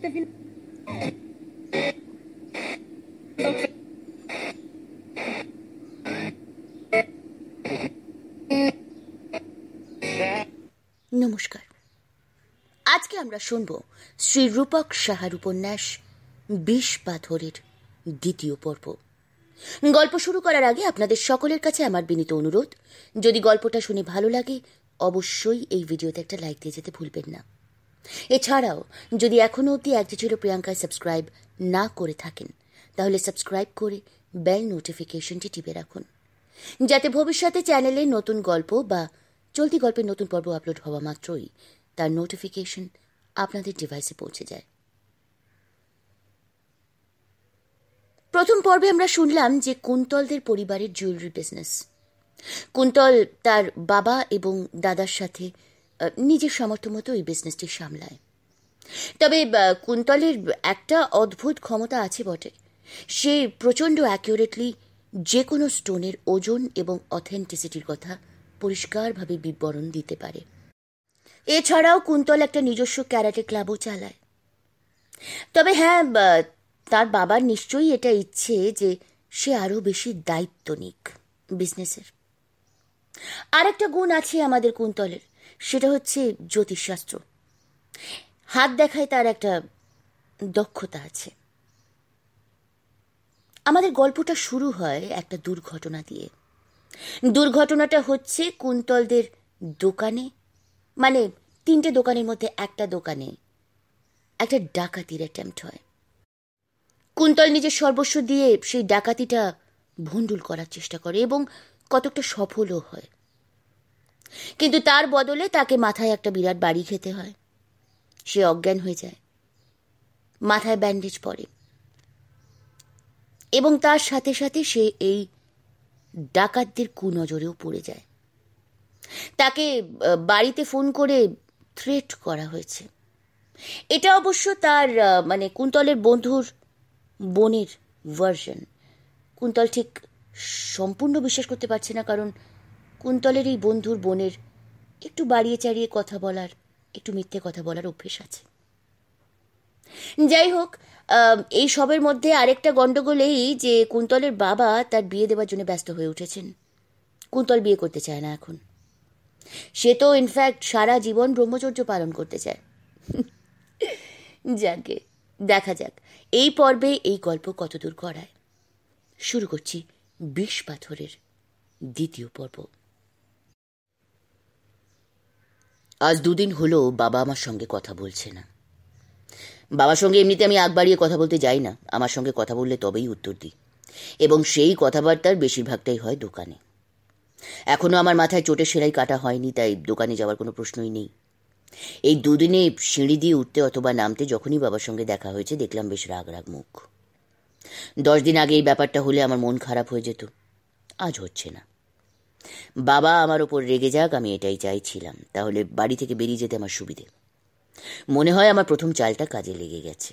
নমস্কার আজকে আমরা শুনব শ্রী রূপক সাহার উপন্যাস বিষ পাথরের দ্বিতীয় পর্ব গল্প শুরু করার আগে আপনাদের সকলের কাছে আমার বিনীত অনুরোধ যদি গল্পটা শুনে ভালো লাগে অবশ্যই এই ভিডিওতে একটা লাইক দিয়ে যেতে ভুলবেন না এছাড়াও যদি এখনও অবধি ছিল প্রিয়াঙ্কায় সাবস্ক্রাইব না করে থাকেন তাহলে সাবস্ক্রাইব করে বেল নোটিফিকেশনটি টিপে রাখুন যাতে ভবিষ্যতে চ্যানেলে নতুন গল্প বা চলতি গল্পের নতুন পর্ব আপলোড হওয়া মাত্রই তার নোটিফিকেশন আপনাদের ডিভাইসে পৌঁছে যায় প্রথম পর্বে আমরা শুনলাম যে কুন্তলদের পরিবারের জুয়েলারি বিজনেস কুন্তল তার বাবা এবং দাদার সাথে নিজের সামর্থ্য মতো ওই বিজনেসটি সামলায় তবে কুন্তলের একটা অদ্ভুত ক্ষমতা আছে বটে সে প্রচণ্ড অ্যাকিউরেটলি যে কোনো স্টোনের ওজন এবং অথেন্টিসিটির কথা পরিষ্কারভাবে বিবরণ দিতে পারে এছাড়াও কুন্তল একটা নিজস্ব ক্যারাটে ক্লাবও চালায় তবে হ্যাঁ তার বাবার নিশ্চয়ই এটা ইচ্ছে যে সে আরও বেশি দায়িত্ব নিক বিজনেসের আর একটা গুণ আছে আমাদের কুন্তলের সেটা হচ্ছে জ্যোতিষশাস্ত্র হাত দেখায় তার একটা দক্ষতা আছে আমাদের গল্পটা শুরু হয় একটা দুর্ঘটনা দিয়ে দুর্ঘটনাটা হচ্ছে কুন্তলদের দোকানে মানে তিনটে দোকানের মধ্যে একটা দোকানে একটা ডাকাতির অ্যাটেম্প্ট হয় কুন্তল নিজের সর্বস্ব দিয়ে সেই ডাকাতিটা ভণ্ডুল করার চেষ্টা করে এবং কতকটা সফলও হয় কিন্তু তার বদলে তাকে মাথায় একটা বিরাট বাড়ি খেতে হয় সে অজ্ঞান হয়ে যায় মাথায় ব্যান্ডেজ পরে এবং তার সাথে সাথে সে এই ডাকাতদের কুনজরেও পড়ে যায় তাকে বাড়িতে ফোন করে থ্রেট করা হয়েছে এটা অবশ্য তার মানে কুন্তলের বন্ধুর বোনের ভার্সন কুন্তল ঠিক সম্পূর্ণ বিশ্বাস করতে পারছে না কারণ কুন্তলের এই বন্ধুর বোনের একটু বাড়িয়ে চাড়িয়ে কথা বলার একটু মিথ্যে কথা বলার অভ্যেস আছে যাই হোক এই সবের মধ্যে আরেকটা গণ্ডগোল এই যে কুন্তলের বাবা তার বিয়ে দেওয়ার জন্য ব্যস্ত হয়ে উঠেছেন কুন্তল বিয়ে করতে চায় না এখন সে তো ইনফ্যাক্ট সারা জীবন ব্রহ্মচর্য পালন করতে চায় যাকে দেখা যাক এই পর্বে এই গল্প কতদূর করায় শুরু করছি বিষ পাথরের দ্বিতীয় পর্ব আজ দুদিন হলো বাবা আমার সঙ্গে কথা বলছে না বাবার সঙ্গে এমনিতে আমি আগ বাড়িয়ে কথা বলতে যাই না আমার সঙ্গে কথা বললে তবেই উত্তর দিই এবং সেই কথাবার্তার বেশিরভাগটাই হয় দোকানে এখনও আমার মাথায় চোটের সেলাই কাটা হয়নি তাই দোকানে যাওয়ার কোনো প্রশ্নই নেই এই দুদিনে সিঁড়ি দিয়ে উঠতে অথবা নামতে যখনই বাবার সঙ্গে দেখা হয়েছে দেখলাম বেশ রাগ রাগ মুখ দশ দিন আগে এই ব্যাপারটা হলে আমার মন খারাপ হয়ে যেত আজ হচ্ছে না বাবা আমার ওপর রেগে যাক আমি এটাই চাইছিলাম তাহলে বাড়ি থেকে বেরিয়ে যেতে আমার সুবিধে মনে হয় আমার প্রথম চালটা কাজে লেগে গেছে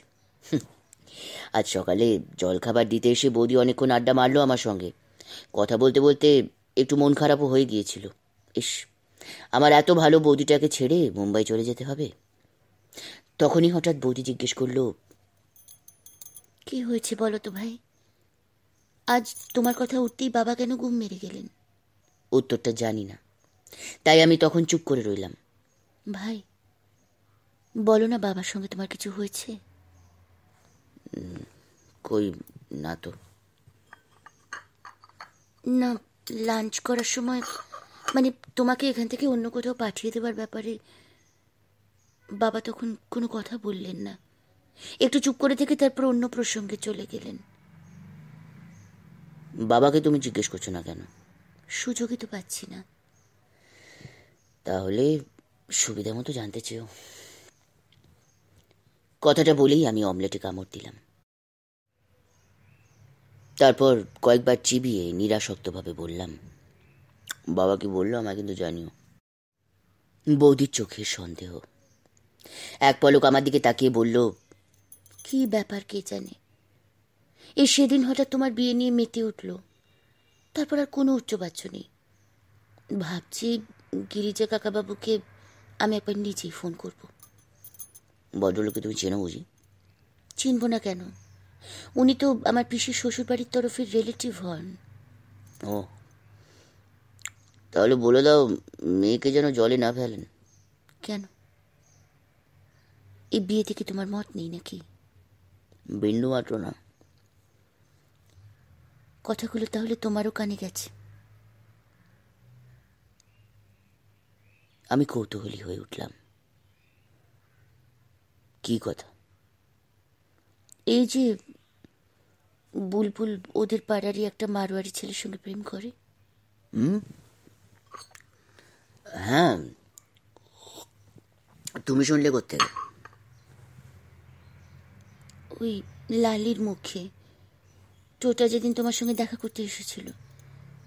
আজ সকালে জলখাবার দিতে এসে বৌদি অনেকক্ষণ আড্ডা মারলো আমার সঙ্গে কথা বলতে বলতে একটু মন খারাপও হয়ে গিয়েছিল ইস আমার এত ভালো বৌদিটাকে ছেড়ে মুম্বাই চলে যেতে হবে তখনই হঠাৎ বৌদি জিজ্ঞেস করল কি হয়েছে বলো তো ভাই আজ তোমার কথা উঠতেই বাবা কেন ঘুম মেরে গেলেন উত্তরটা জানি না তাই আমি তখন চুপ করে রইলাম ভাই বলো না বাবার সঙ্গে তোমার কিছু হয়েছে কই না তো না লাঞ্চ করার সময় মানে তোমাকে এখান থেকে অন্য কোথাও পাঠিয়ে দেওয়ার ব্যাপারে বাবা তখন কোনো কথা বললেন না একটু চুপ করে থেকে তারপর অন্য প্রসঙ্গে চলে গেলেন বাবাকে তুমি জিজ্ঞেস করছো না কেন সুযোগই তো পাচ্ছি না তাহলে সুবিধা মতো জানতে চেয়েও কথাটা বলেই আমি অমলেটে কামড় দিলাম তারপর কয়েকবার চিবিয়ে নিরাসক্তভাবে বললাম বাবাকে বললো আমায় কিন্তু জানিও বৌদির চোখে সন্দেহ এক পলক আমার দিকে তাকিয়ে বলল কি ব্যাপার কে জানে এ সেদিন হঠাৎ তোমার বিয়ে নিয়ে মেতে উঠলো তারপর আর কোনো উচ্চবাচ্য নেই ভাবছি গিরিজা কাকাবাবুকে আমি একবার নিজেই ফোন করব বড়লোকে তুমি চেনো বুঝি চিনব না কেন উনি তো আমার পিসির শ্বশুরবাড়ির তরফের রিলেটিভ হন ও তাহলে বলে দাও মেয়েকে যেন জলে না ফেলেন কেন এই বিয়ে থেকে তোমার মত নেই নাকি বিন্দু মাত্র না কথাগুলো তাহলে তোমারও কানে গেছে আমি কৌতূহলী হয়ে উঠলাম কি কথা এই যে বুলবুল ওদের পাড়ারই একটা মারোয়ারি ছেলের সঙ্গে প্রেম করে হ্যাঁ তুমি শুনলে করতে ওই লালির মুখে টোটা যেদিন তোমার সঙ্গে দেখা করতে এসেছিল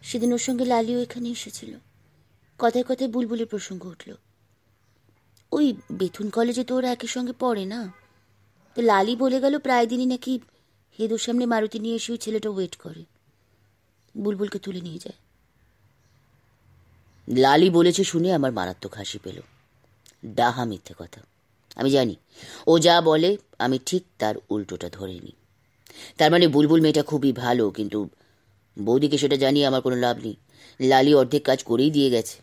সেদিন ওর সঙ্গে লালিও এখানে এসেছিল কথায় কথায় বুলবুলের প্রসঙ্গ উঠল ওই বেথুন কলেজে তো ওরা একই সঙ্গে পড়ে না তো লালি বলে গেল প্রায় দিনই নাকি হেদুর সামনে মারুতি নিয়ে এসে ওই ছেলেটা ওয়েট করে বুলবুলকে তুলে নিয়ে যায় লালি বলেছে শুনে আমার মারাত্মক হাসি পেল ডাহা মিথ্যে কথা আমি জানি ও যা বলে আমি ঠিক তার উল্টোটা ধরে নিই তার মানে বুলবুল মেয়েটা খুবই ভালো কিন্তু বৌদিকে সেটা জানিয়ে আমার কোনো লাভ নেই লালি অর্ধেক কাজ করেই দিয়ে গেছে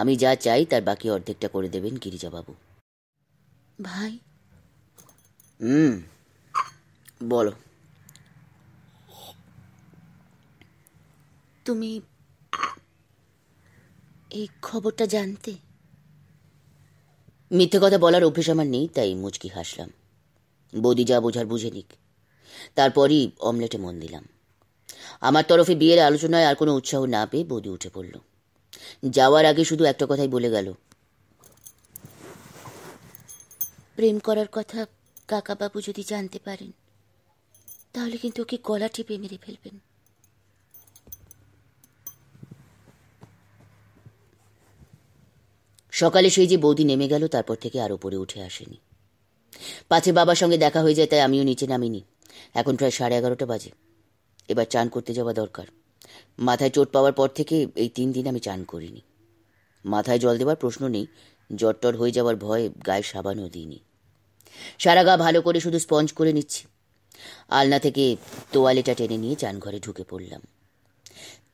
আমি যা চাই তার বাকি অর্ধেকটা করে দেবেন গিরিজাবাবু ভাই হুম বলো তুমি এই খবরটা জানতে মিথ্যে কথা বলার অভ্যেস আমার নেই তাই মুচকি হাসলাম বৌদি যা বোঝার বুঝে নিক তারপরই অমলেটে মন দিলাম আমার তরফে বিয়ের আলোচনায় আর কোনো উৎসাহ না পেয়ে বৌদি উঠে পড়ল যাওয়ার আগে শুধু একটা কথাই বলে গেল প্রেম করার কথা কাকাবাবু যদি জানতে পারেন তাহলে কিন্তু ওকে গলা টিপে মেরে ফেলবেন সকালে সেই যে বৌদি নেমে গেল তারপর থেকে আর উপরে উঠে আসেনি পাছে বাবার সঙ্গে দেখা হয়ে যায় তাই আমিও নিচে নামিনি এখন প্রায় সাড়ে এগারোটা বাজে এবার চান করতে যাওয়া দরকার মাথায় চোট পাওয়ার পর থেকে এই তিন দিন আমি চান করিনি মাথায় জল দেওয়ার প্রশ্ন নেই টর হয়ে যাওয়ার ভয়ে গায়ে সাবানও দিইনি সারা গা ভালো করে শুধু স্পঞ্জ করে নিচ্ছি আলনা থেকে তোয়ালেটা টেনে নিয়ে চান ঘরে ঢুকে পড়লাম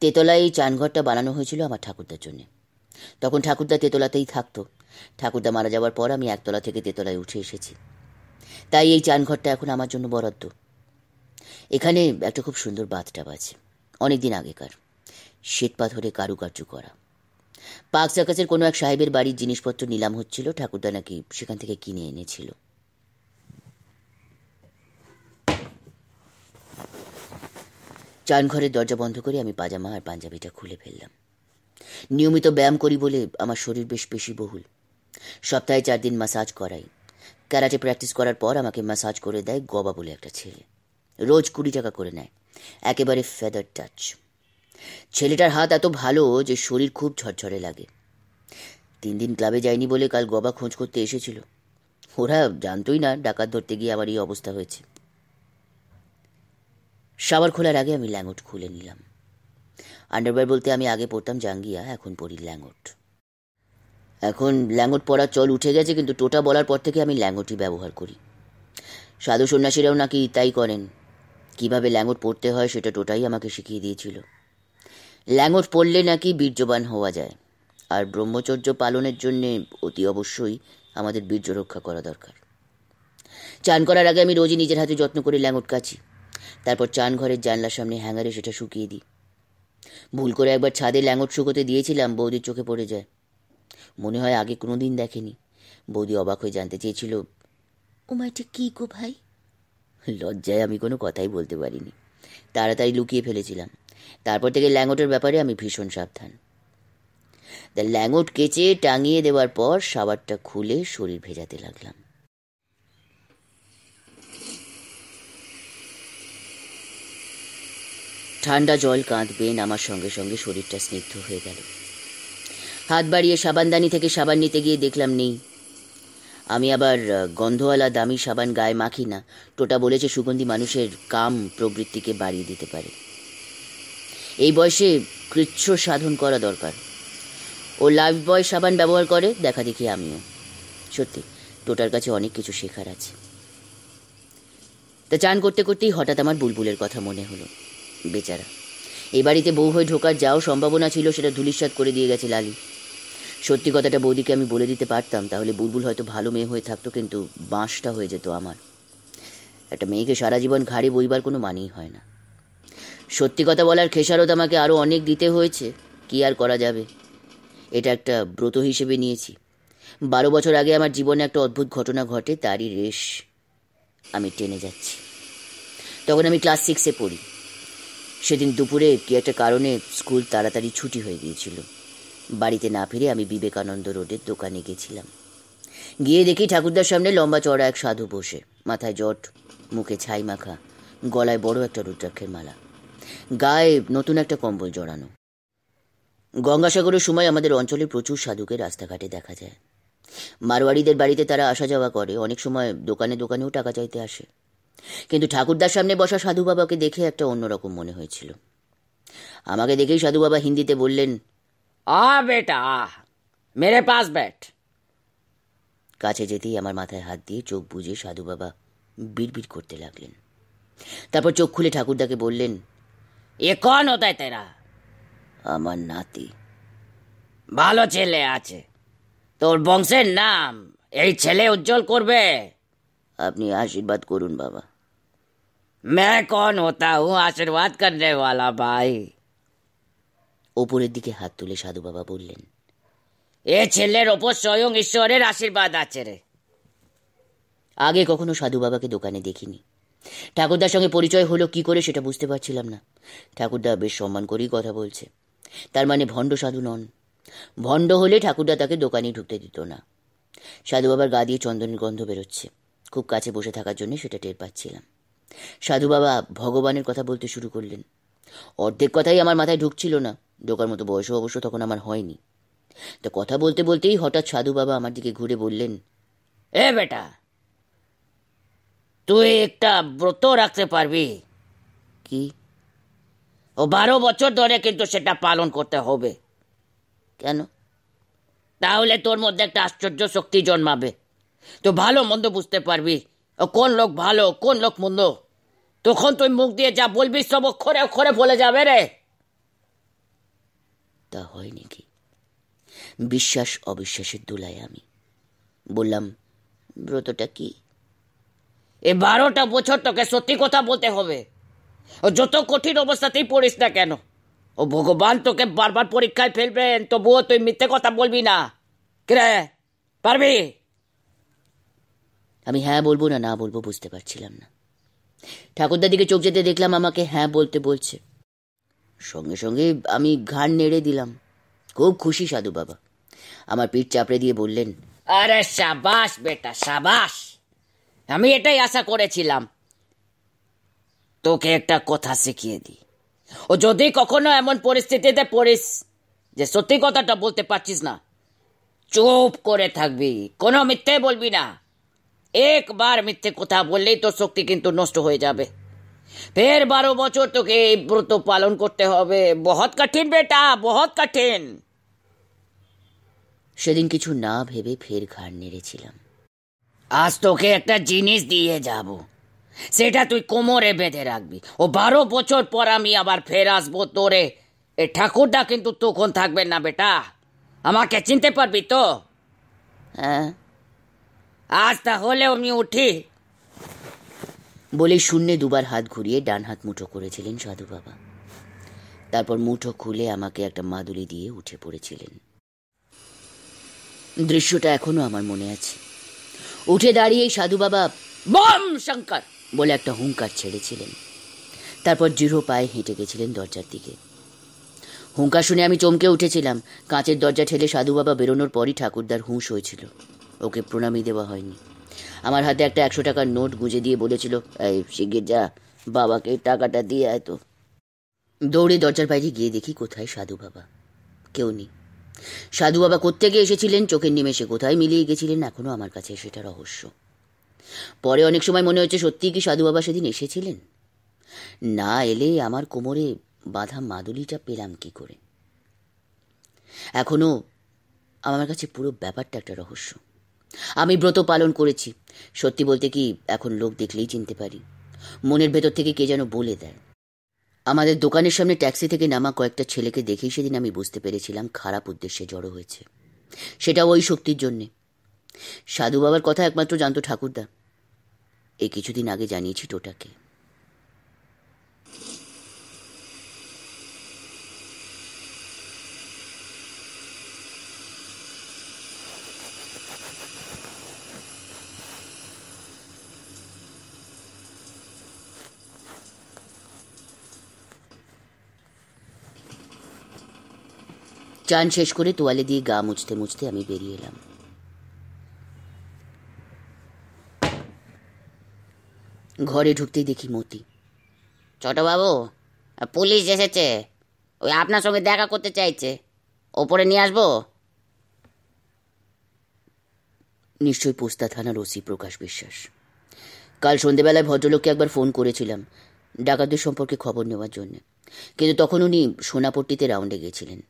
তেতলায় এই চানঘরটা বানানো হয়েছিল আমার ঠাকুরদার জন্যে তখন ঠাকুরদা তেতলাতেই থাকতো ঠাকুরদা মারা যাওয়ার পর আমি একতলা থেকে তেতলায় উঠে এসেছি তাই এই চানঘরটা এখন আমার জন্য বরাদ্দ এখানে একটা খুব সুন্দর বাথটাব আছে অনেকদিন আগেকার শ্বেত পাথরে কারুকার্য করা পাক সাকাসের কোনো এক সাহেবের বাড়ির জিনিসপত্র নিলাম হচ্ছিল ঠাকুরদা নাকি সেখান থেকে কিনে এনেছিল চানঘরের দরজা বন্ধ করে আমি পাজামা আর পাঞ্জাবিটা খুলে ফেললাম নিয়মিত ব্যায়াম করি বলে আমার শরীর বেশ বেশি বহুল সপ্তাহে চার দিন মাসাজ করাই ক্যারাটে প্র্যাকটিস করার পর আমাকে মাসাজ করে দেয় গবা বলে একটা ছেলে রোজ কুড়ি টাকা করে নেয় একেবারে ফেদার টাচ ছেলেটার হাত এত ভালো যে শরীর খুব ঝরঝরে লাগে তিন দিন ক্লাবে যায়নি বলে কাল গবা খোঁজ করতে এসেছিল ওরা জানতই না ডাকাত ধরতে গিয়ে আমার এই অবস্থা হয়েছে সাবার খোলার আগে আমি ল্যাঙ্গুট খুলে নিলাম আন্ডারবার বলতে আমি আগে পড়তাম জাঙ্গিয়া এখন পড়ি ল্যাঙ্গুট এখন ল্যাঙ্গট পড়ার চল উঠে গেছে কিন্তু টোটা বলার পর থেকে আমি ল্যাঙ্গটই ব্যবহার করি সাধু সন্ন্যাসীরাও নাকি তাই করেন কিভাবে ল্যাঙ্গট পড়তে হয় সেটা টোটাই আমাকে শিখিয়ে দিয়েছিল ল্যাঙ্গট পড়লে নাকি বীর্যবান হওয়া যায় আর ব্রহ্মচর্য পালনের জন্যে অতি অবশ্যই আমাদের বীর্য রক্ষা করা দরকার চান করার আগে আমি রোজই নিজের হাতে যত্ন করে ল্যাঙ্গট কাছি তারপর চান ঘরের জানলার সামনে হ্যাঙ্গারে সেটা শুকিয়ে দিই ভুল করে একবার ছাদে ল্যাঙ্গট শুকোতে দিয়েছিলাম বৌদির চোখে পড়ে যায় মনে হয় আগে কোনো দিন দেখেনি বৌদি অবাক হয়ে জানতে চেয়েছিল ওমা এটা কী গো ভাই লজ্জায় আমি কোনো কথাই বলতে পারিনি তাড়াতাড়ি লুকিয়ে ফেলেছিলাম তারপর থেকে ল্যাঙ্গোটের ব্যাপারে আমি ভীষণ সাবধান দ্য ল্যাঙ্গোট কেচে টাঙিয়ে দেওয়ার পর সাবারটা খুলে শরীর ভেজাতে লাগলাম ঠান্ডা জল কাঁদবেন আমার সঙ্গে সঙ্গে শরীরটা স্নিগ্ধ হয়ে গেল হাত বাড়িয়ে সাবানদানি থেকে সাবান নিতে গিয়ে দেখলাম নেই আমি আবার গন্ধওয়ালা দামি সাবান গায়ে মাখি না টোটা বলেছে সুগন্ধি মানুষের কাম প্রবৃত্তিকে বাড়িয়ে দিতে পারে এই বয়সে কৃচ্ছ সাধন করা দরকার ও লাইফ বয় সাবান ব্যবহার করে দেখা দেখি আমিও সত্যি টোটার কাছে অনেক কিছু শেখার আছে তা চান করতে করতেই হঠাৎ আমার বুলবুলের কথা মনে হলো বেচারা এ বাড়িতে বউ হয়ে ঢোকার যাও সম্ভাবনা ছিল সেটা ধুলিস্বাদ করে দিয়ে গেছে লালি সত্যি কথাটা বৌদিকে আমি বলে দিতে পারতাম তাহলে বুলবুল হয়তো ভালো মেয়ে হয়ে থাকতো কিন্তু বাঁশটা হয়ে যেত আমার একটা মেয়েকে সারা জীবন ঘাড়ে বইবার কোনো মানেই হয় না সত্যি কথা বলার খেসারত আমাকে আরও অনেক দিতে হয়েছে কি আর করা যাবে এটা একটা ব্রত হিসেবে নিয়েছি বারো বছর আগে আমার জীবনে একটা অদ্ভুত ঘটনা ঘটে তারই রেশ আমি টেনে যাচ্ছি তখন আমি ক্লাস সিক্সে পড়ি সেদিন দুপুরে কি একটা কারণে স্কুল তাড়াতাড়ি ছুটি হয়ে গিয়েছিল বাড়িতে না ফিরে আমি বিবেকানন্দ রোডের দোকানে গেছিলাম গিয়ে দেখি ঠাকুরদার সামনে লম্বা চড়া এক সাধু বসে মাথায় জট মুখে ছাই মাখা গলায় বড় একটা রুদ্রাক্ষের মালা গায়ে নতুন একটা কম্বল জড়ানো গঙ্গাসাগরের সময় আমাদের অঞ্চলে প্রচুর সাধুকে রাস্তাঘাটে দেখা যায় মারোয়ারিদের বাড়িতে তারা আসা যাওয়া করে অনেক সময় দোকানে দোকানেও টাকা চাইতে আসে কিন্তু ঠাকুরদার সামনে বসা সাধু বাবাকে দেখে একটা অন্যরকম মনে হয়েছিল আমাকে দেখেই সাধু বাবা হিন্দিতে বললেন আ বেটা মেরে পাস ব্যাট কাছে যেতেই আমার মাথায় হাত দিয়ে চোখ বুঝে সাধু বাবা বিড়বিড় করতে লাগলেন তারপর চোখ খুলে ঠাকুরদাকে বললেন এ কন হতায় তেরা আমার নাতি ভালো ছেলে আছে তোর বংশের নাম এই ছেলে উজ্জ্বল করবে আপনি আশীর্বাদ করুন বাবা मैं कौन होता हूँ आशीर्वाद करने ভাই ওপরের দিকে হাত তুলে সাধু বাবা বললেন এ ছেলের ওপর স্বয়ং ঈশ্বরের আশীর্বাদ আছে রে আগে কখনো সাধু বাবাকে দোকানে দেখিনি ঠাকুরদার সঙ্গে পরিচয় হলো কি করে সেটা বুঝতে পারছিলাম না ঠাকুরদা বেশ সম্মান করেই কথা বলছে তার মানে ভণ্ড সাধু নন ভণ্ড হলে ঠাকুরদা তাকে দোকানে ঢুকতে দিত না সাধু বাবার গা দিয়ে চন্দনের গন্ধ বেরোচ্ছে খুব কাছে বসে থাকার জন্য সেটা টের পাচ্ছিলাম সাধু বাবা ভগবানের কথা বলতে শুরু করলেন অর্ধেক কথাই আমার মাথায় ঢুকছিল না ঢোকার মতো বয়সও অবশ্য তখন আমার হয়নি তো কথা বলতে বলতেই হঠাৎ সাধু বাবা আমার দিকে ঘুরে বললেন এ বেটা তুই একটা ব্রত রাখতে পারবি কি ও বারো বছর ধরে কিন্তু সেটা পালন করতে হবে কেন তাহলে তোর মধ্যে একটা আশ্চর্য শক্তি জন্মাবে তো ভালো মন্দ বুঝতে পারবি ও কোন লোক ভালো কোন লোক মন্দ তখন তুই মুখ দিয়ে যা বলবি সব অক্ষরে অক্ষরে বলে যাবে রে তা হয় নাকি বিশ্বাস অবিশ্বাসের দোলায় আমি বললাম ব্রতটা কি এ বারোটা বছর তোকে সত্যি কথা বলতে হবে ও যত কঠিন অবস্থাতেই পড়িস না কেন ও ভগবান তোকে বারবার পরীক্ষায় ফেলবেন তবুও তুই মিথ্যে কথা বলবি না কিরে পারবি আমি হ্যাঁ বলবো না না বলবো বুঝতে পারছিলাম না ঠাকুরদার দিকে চোখ যেতে দেখলাম আমাকে হ্যাঁ বলতে বলছে সঙ্গে সঙ্গে আমি ঘাড় নেড়ে দিলাম খুব খুশি সাধু বাবা আমার পিঠ চাপড়ে দিয়ে বললেন আরে সাবাস বেটা সাবাস আমি এটাই আশা করেছিলাম তোকে একটা কথা শিখিয়ে দিই ও যদি কখনো এমন পরিস্থিতিতে পড়িস যে সত্যি কথাটা বলতে পারছিস না চুপ করে থাকবি কোনো মিথ্যে বলবি না একবার মিথ্যে কথা বললেই তোর শক্তি কিন্তু নষ্ট হয়ে যাবে ফের বারো বছর তোকে এই ব্রত পালন করতে হবে বহৎ কঠিন বেটা বহৎ কঠিন সেদিন কিছু না ভেবে ফের ঘাড় নেড়েছিলাম আজ তোকে একটা জিনিস দিয়ে যাব সেটা তুই কোমরে বেঁধে রাখবি ও বারো বছর পর আমি আবার ফের আসবো তোরে এ ঠাকুরদা কিন্তু তখন থাকবে না বেটা আমাকে চিনতে পারবি তো হ্যাঁ আজ তাহলে আমি উঠি বলে শূন্যে দুবার হাত ঘুরিয়ে ডান হাত মুঠো করেছিলেন সাধু বাবা তারপর মুঠো খুলে আমাকে একটা মাদুলি দিয়ে উঠে পড়েছিলেন দৃশ্যটা এখনো আমার মনে আছে উঠে দাঁড়িয়ে সাধু বাবা বম শঙ্কর বলে একটা হুঙ্কার ছেড়েছিলেন তারপর জিরো পায়ে হেঁটে গেছিলেন দরজার দিকে হুঙ্কার শুনে আমি চমকে উঠেছিলাম কাঁচের দরজা ঠেলে সাধু বাবা বেরোনোর পরই ঠাকুরদার হুঁশ হয়েছিল ওকে প্রণামী দেওয়া হয়নি আমার হাতে একটা একশো টাকার নোট গুঁজে দিয়ে বলেছিল এই শিগির যা বাবাকে টাকাটা দিয়ে আয় তো দৌড়ে দরজার বাইরে গিয়ে দেখি কোথায় সাধু বাবা কেউ নেই সাধু বাবা কোত্থেকে এসেছিলেন চোখের নিমেষে কোথায় মিলিয়ে গেছিলেন এখনও আমার কাছে সেটা রহস্য পরে অনেক সময় মনে হচ্ছে সত্যিই কি সাধু বাবা সেদিন এসেছিলেন না এলে আমার কোমরে বাঁধা মাদুলিটা পেলাম কি করে এখনও আমার কাছে পুরো ব্যাপারটা একটা রহস্য আমি ব্রত পালন করেছি সত্যি বলতে কি এখন লোক দেখলেই চিনতে পারি মনের ভেতর থেকে কে যেন বলে দেয় আমাদের দোকানের সামনে ট্যাক্সি থেকে নামা কয়েকটা ছেলেকে দেখেই সেদিন আমি বুঝতে পেরেছিলাম খারাপ উদ্দেশ্যে জড়ো হয়েছে সেটা ওই শক্তির জন্যে সাধু বাবার কথা একমাত্র জানত ঠাকুরদা এই কিছুদিন আগে জানিয়েছি টোটাকে চান শেষ করে তোয়ালে দিয়ে গা মুছতে মুছতে আমি বেরিয়ে এলাম ঘরে ঢুকতেই দেখি মতি ছোটবাবু পুলিশ এসেছে ওই আপনার সঙ্গে দেখা করতে চাইছে ওপরে নিয়ে আসবো নিশ্চয়ই পোস্তা থানার ওসি প্রকাশ বিশ্বাস কাল সন্ধেবেলায় ভদ্রলোককে একবার ফোন করেছিলাম ডাকাতদের সম্পর্কে খবর নেওয়ার জন্য কিন্তু তখন উনি সোনাপট্টিতে রাউন্ডে গেছিলেন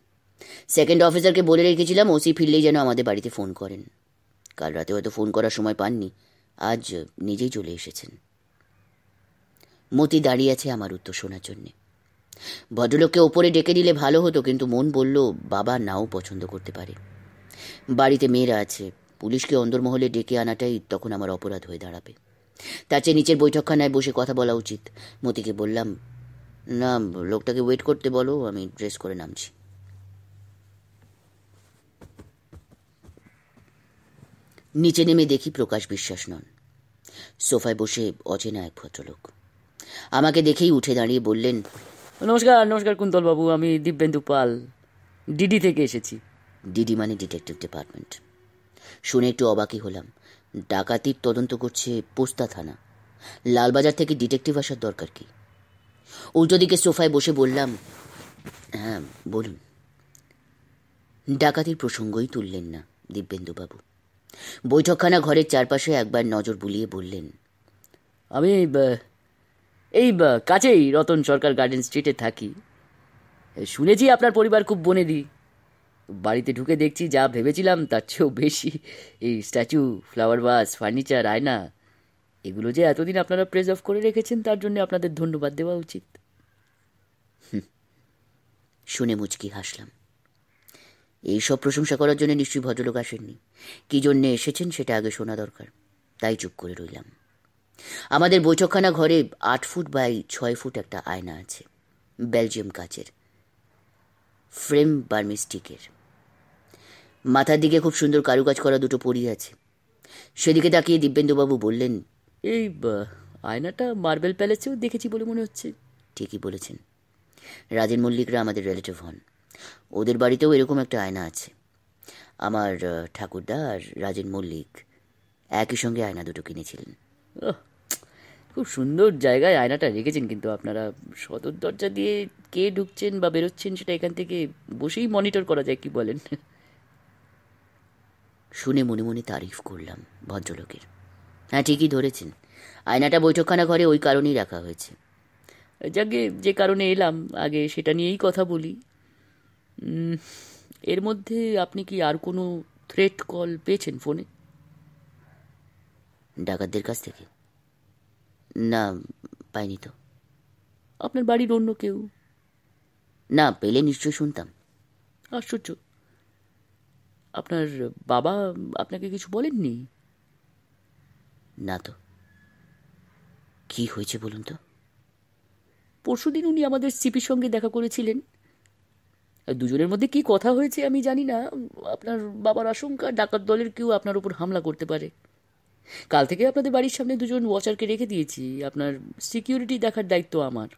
সেকেন্ড অফিসারকে বলে রেখেছিলাম ওসি ফিরলেই যেন আমাদের বাড়িতে ফোন করেন কাল রাতে হয়তো ফোন করার সময় পাননি আজ নিজেই চলে এসেছেন মতি দাঁড়িয়ে আছে আমার উত্তর শোনার জন্যে ভদ্রলোককে ওপরে ডেকে দিলে ভালো হতো কিন্তু মন বলল বাবা নাও পছন্দ করতে পারে বাড়িতে মেয়েরা আছে পুলিশকে অন্দরমহলে ডেকে আনাটাই তখন আমার অপরাধ হয়ে দাঁড়াবে তার চেয়ে নিচের বৈঠকখানায় বসে কথা বলা উচিত মতিকে বললাম না লোকটাকে ওয়েট করতে বলো আমি ড্রেস করে নামছি নিচে নেমে দেখি প্রকাশ বিশ্বাস নন সোফায় বসে অচেনা এক ভদ্রলোক আমাকে দেখেই উঠে দাঁড়িয়ে বললেন নমস্কার নমস্কার কুন্তলবাবু আমি দিব্যেন্দু পাল ডিডি থেকে এসেছি ডিডি মানে ডিটেকটিভ ডিপার্টমেন্ট শুনে একটু অবাকই হলাম ডাকাতির তদন্ত করছে পোস্তা থানা লালবাজার থেকে ডিটেকটিভ আসার দরকার কি উল্টো দিকে সোফায় বসে বললাম হ্যাঁ বলুন ডাকাতির প্রসঙ্গই তুললেন না দিব্যেন্দুবাবু বৈঠকখানা ঘরের চারপাশে একবার নজর বুলিয়ে বললেন আমি এই কাছেই রতন সরকার গার্ডেন স্ট্রিটে থাকি শুনেছি আপনার পরিবার খুব বনে দি বাড়িতে ঢুকে দেখছি যা ভেবেছিলাম তার চেয়েও বেশি এই স্ট্যাচু ফ্লাওয়ার বাস ফার্নিচার আয়না এগুলো যে এতদিন আপনারা প্রেজার্ভ করে রেখেছেন তার জন্য আপনাদের ধন্যবাদ দেওয়া উচিত শুনে মুচকি হাসলাম এইসব প্রশংসা করার জন্য নিশ্চয়ই ভদ্রলোক আসেননি কী জন্যে এসেছেন সেটা আগে শোনা দরকার তাই চুপ করে রইলাম আমাদের বৈঠকখানা ঘরে আট ফুট বাই ছয় ফুট একটা আয়না আছে বেলজিয়াম কাচের ফ্রেম বার্মিস্টিকের মাথার দিকে খুব সুন্দর কারুকাজ করা দুটো পরি আছে সেদিকে তাকিয়ে দিব্যেন্দুবাবু বললেন এই আয়নাটা মার্বেল প্যালেসেও দেখেছি বলে মনে হচ্ছে ঠিকই বলেছেন রাজেন মল্লিকরা আমাদের রিলেটিভ হন ওদের বাড়িতেও এরকম একটা আয়না আছে আমার ঠাকুরদা আর রাজেন মল্লিক একই সঙ্গে আয়না দুটো কিনেছিলেন খুব সুন্দর জায়গায় আয়নাটা রেখেছেন কিন্তু আপনারা সদর দরজা দিয়ে কে ঢুকছেন বা বেরোচ্ছেন সেটা এখান থেকে বসেই মনিটর করা যায় কি বলেন শুনে মনে মনে তারিফ করলাম ভদ্রলোকের হ্যাঁ ঠিকই ধরেছেন আয়নাটা বৈঠকখানা ঘরে ওই কারণেই রাখা হয়েছে যাকে যে কারণে এলাম আগে সেটা নিয়েই কথা বলি এর মধ্যে আপনি কি আর কোনো থ্রেট কল পেয়েছেন ফোনে ডাকাতদের কাছ থেকে না পাইনি তো আপনার বাড়ির অন্য কেউ না পেলে নিশ্চয় শুনতাম আশ্চর্য আপনার বাবা আপনাকে কিছু বলেননি না তো কি হয়েছে বলুন তো পরশুদিন উনি আমাদের সিপির সঙ্গে দেখা করেছিলেন দুজনের মধ্যে কি কথা হয়েছে আমি জানি না আপনার বাবার আশঙ্কা ডাকাত দলের কেউ আপনার উপর হামলা করতে পারে কাল থেকে আপনাদের বাড়ির সামনে দুজন ওয়াচারকে রেখে দিয়েছি আপনার সিকিউরিটি দেখার দায়িত্ব আমার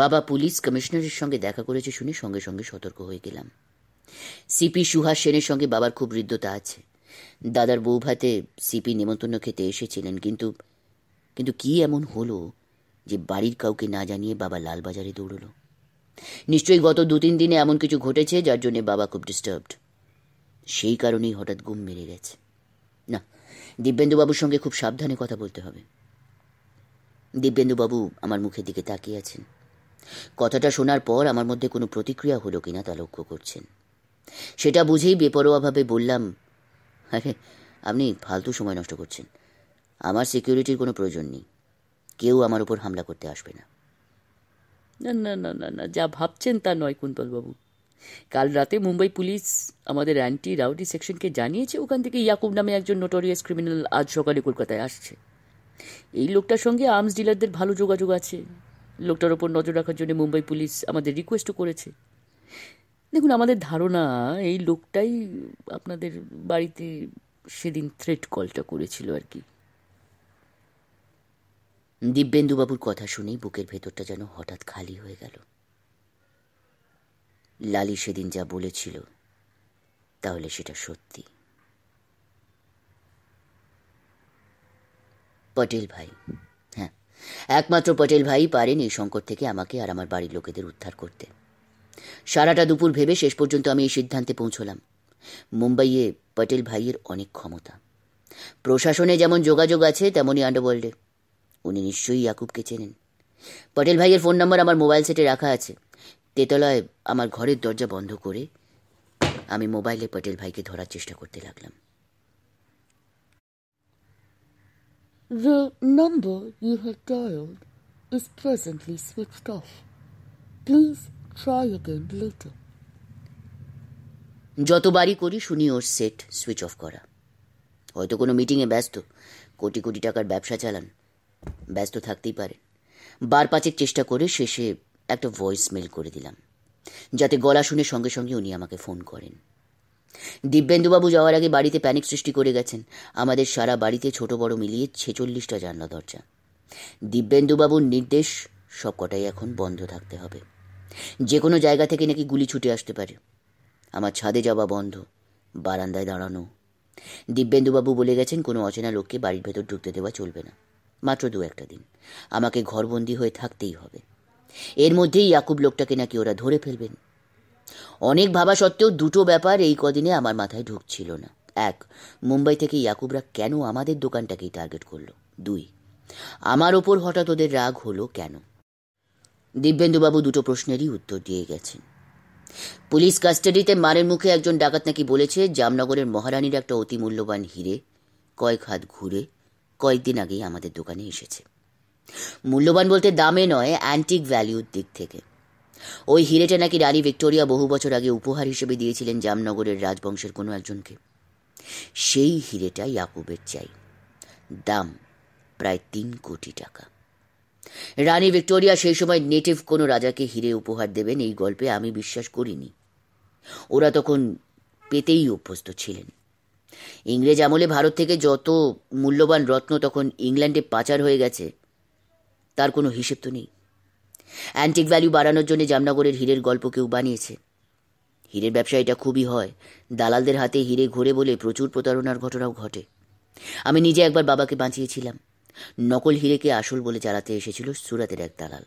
বাবা পুলিশ কমিশনারের সঙ্গে দেখা করেছে শুনে সঙ্গে সঙ্গে সতর্ক হয়ে গেলাম সিপি সুহাস সেনের সঙ্গে বাবার খুব বৃদ্ধতা আছে দাদার বউভাতে সিপি নেমন্তন্ন খেতে এসেছিলেন কিন্তু কিন্তু কি এমন হলো যে বাড়ির কাউকে না জানিয়ে বাবা লালবাজারে দৌড়লো নিশ্চয়ই গত দু তিন দিনে এমন কিছু ঘটেছে যার জন্য বাবা খুব ডিস্টার্বড সেই কারণেই হঠাৎ ঘুম মেরে গেছে না দিব্যেন্দুবাবুর সঙ্গে খুব সাবধানে কথা বলতে হবে দিব্যেন্দুবাবু আমার মুখের দিকে তাকিয়ে আছেন কথাটা শোনার পর আমার মধ্যে কোনো প্রতিক্রিয়া হলো কিনা তা লক্ষ্য করছেন সেটা বুঝেই বেপরোয়াভাবে বললাম আরে আপনি ফালতু সময় নষ্ট করছেন আমার সিকিউরিটির কোনো প্রয়োজন নেই কেউ আমার উপর হামলা করতে আসবে না না না না না না যা ভাবছেন তা নয় কুন্তলবাবু কাল রাতে মুম্বাই পুলিশ আমাদের অ্যান্টি রাউডি সেকশনকে জানিয়েছে ওখান থেকে ইয়াকুব নামে একজন নোটোরিয়াস ক্রিমিনাল আজ সকালে কলকাতায় আসছে এই লোকটার সঙ্গে আর্মস ডিলারদের ভালো যোগাযোগ আছে লোকটার ওপর নজর রাখার জন্য মুম্বাই পুলিশ আমাদের রিকোয়েস্টও করেছে দেখুন আমাদের ধারণা এই লোকটাই আপনাদের বাড়িতে সেদিন থ্রেট কলটা করেছিল আর কি দিব্যেন্দুবাবুর কথা শুনেই বুকের ভেতরটা যেন হঠাৎ খালি হয়ে গেল লালি সেদিন যা বলেছিল তাহলে সেটা সত্যি পটেল ভাই হ্যাঁ একমাত্র পটেল ভাই পারেন এই সংকট থেকে আমাকে আর আমার বাড়ির লোকেদের উদ্ধার করতে সারাটা দুপুর ভেবে শেষ পর্যন্ত আমি এই সিদ্ধান্তে পৌঁছলাম মুম্বাইয়ে পটেল ভাইয়ের অনেক ক্ষমতা প্রশাসনে যেমন যোগাযোগ আছে তেমনই আন্ডারওয়ার্ল্ডে উনি নিশ্চয়ই ইয়াকুবকে চেনেন পটেল ভাইয়ের ফোন নম্বর আমার মোবাইল সেটে রাখা আছে তেতলায় আমার ঘরের দরজা বন্ধ করে আমি মোবাইলে পটেল ভাইকে ধরার চেষ্টা করতে লাগলাম The number you have dialed is presently switched off. Please try again later. যতবারই করি শুনি ওর সেট সুইচ অফ করা হয়তো কোনো মিটিংয়ে ব্যস্ত কোটি কোটি টাকার ব্যবসা চালান ব্যস্ত থাকতেই পারে বার পাঁচের চেষ্টা করে শেষে একটা ভয়েস মেল করে দিলাম যাতে গলা শুনে সঙ্গে সঙ্গে উনি আমাকে ফোন করেন দিব্যেন্দুবাবু যাওয়ার আগে বাড়িতে প্যানিক সৃষ্টি করে গেছেন আমাদের সারা বাড়িতে ছোট বড় মিলিয়ে ছেচল্লিশটা জানলা দরজা দিব্যেন্দুবাবুর নির্দেশ সব কটাই এখন বন্ধ থাকতে হবে যে কোনো জায়গা থেকে নাকি গুলি ছুটে আসতে পারে আমার ছাদে যাওয়া বন্ধ বারান্দায় দাঁড়ানো দিব্যেন্দুবাবু বলে গেছেন কোনো অচেনা লোককে বাড়ির ভেতর ঢুকতে দেওয়া চলবে না মাত্র দু একটা দিন আমাকে ঘরবন্দি হয়ে থাকতেই হবে এর মধ্যেই ইয়াকুব লোকটাকে নাকি ওরা ধরে ফেলবেন অনেক ভাবা সত্ত্বেও দুটো ব্যাপার এই কদিনে আমার মাথায় ঢুকছিল না এক মুম্বাই থেকে ইয়াকুবরা কেন আমাদের দোকানটাকেই টার্গেট করলো দুই আমার ওপর হঠাৎ ওদের রাগ হলো কেন দিব্যেন্দুবাবু দুটো প্রশ্নেরই উত্তর দিয়ে গেছেন পুলিশ কাস্টাডিতে মারের মুখে একজন ডাকাত নাকি বলেছে জামনগরের মহারানীর একটা অতি মূল্যবান হিরে কয়েক হাত ঘুরে কয়েকদিন আগেই আমাদের দোকানে এসেছে মূল্যবান বলতে দামে নয় অ্যান্টিক ভ্যালিউর দিক থেকে ওই হিরেটা নাকি রানী ভিক্টোরিয়া বহু বছর আগে উপহার হিসেবে দিয়েছিলেন জামনগরের রাজবংশের কোনো একজনকে সেই হিরেটা ইয়াকুবের চাই দাম প্রায় তিন কোটি টাকা রানী ভিক্টোরিয়া সেই সময় নেটিভ কোনো রাজাকে হিরে উপহার দেবেন এই গল্পে আমি বিশ্বাস করিনি ওরা তখন পেতেই অভ্যস্ত ছিলেন ইংরেজ আমলে ভারত থেকে যত মূল্যবান রত্ন তখন ইংল্যান্ডে পাচার হয়ে গেছে তার কোনো হিসেব তো নেই অ্যান্টিক ভ্যালু বাড়ানোর জন্য জামনগরের হীরের গল্প কেউ বানিয়েছে হীরের ব্যবসা এটা খুবই হয় দালালদের হাতে হীরে ঘোরে বলে প্রচুর প্রতারণার ঘটনাও ঘটে আমি নিজে একবার বাবাকে বাঁচিয়েছিলাম নকল হীরেকে আসল বলে চালাতে এসেছিল সুরাতের এক দালাল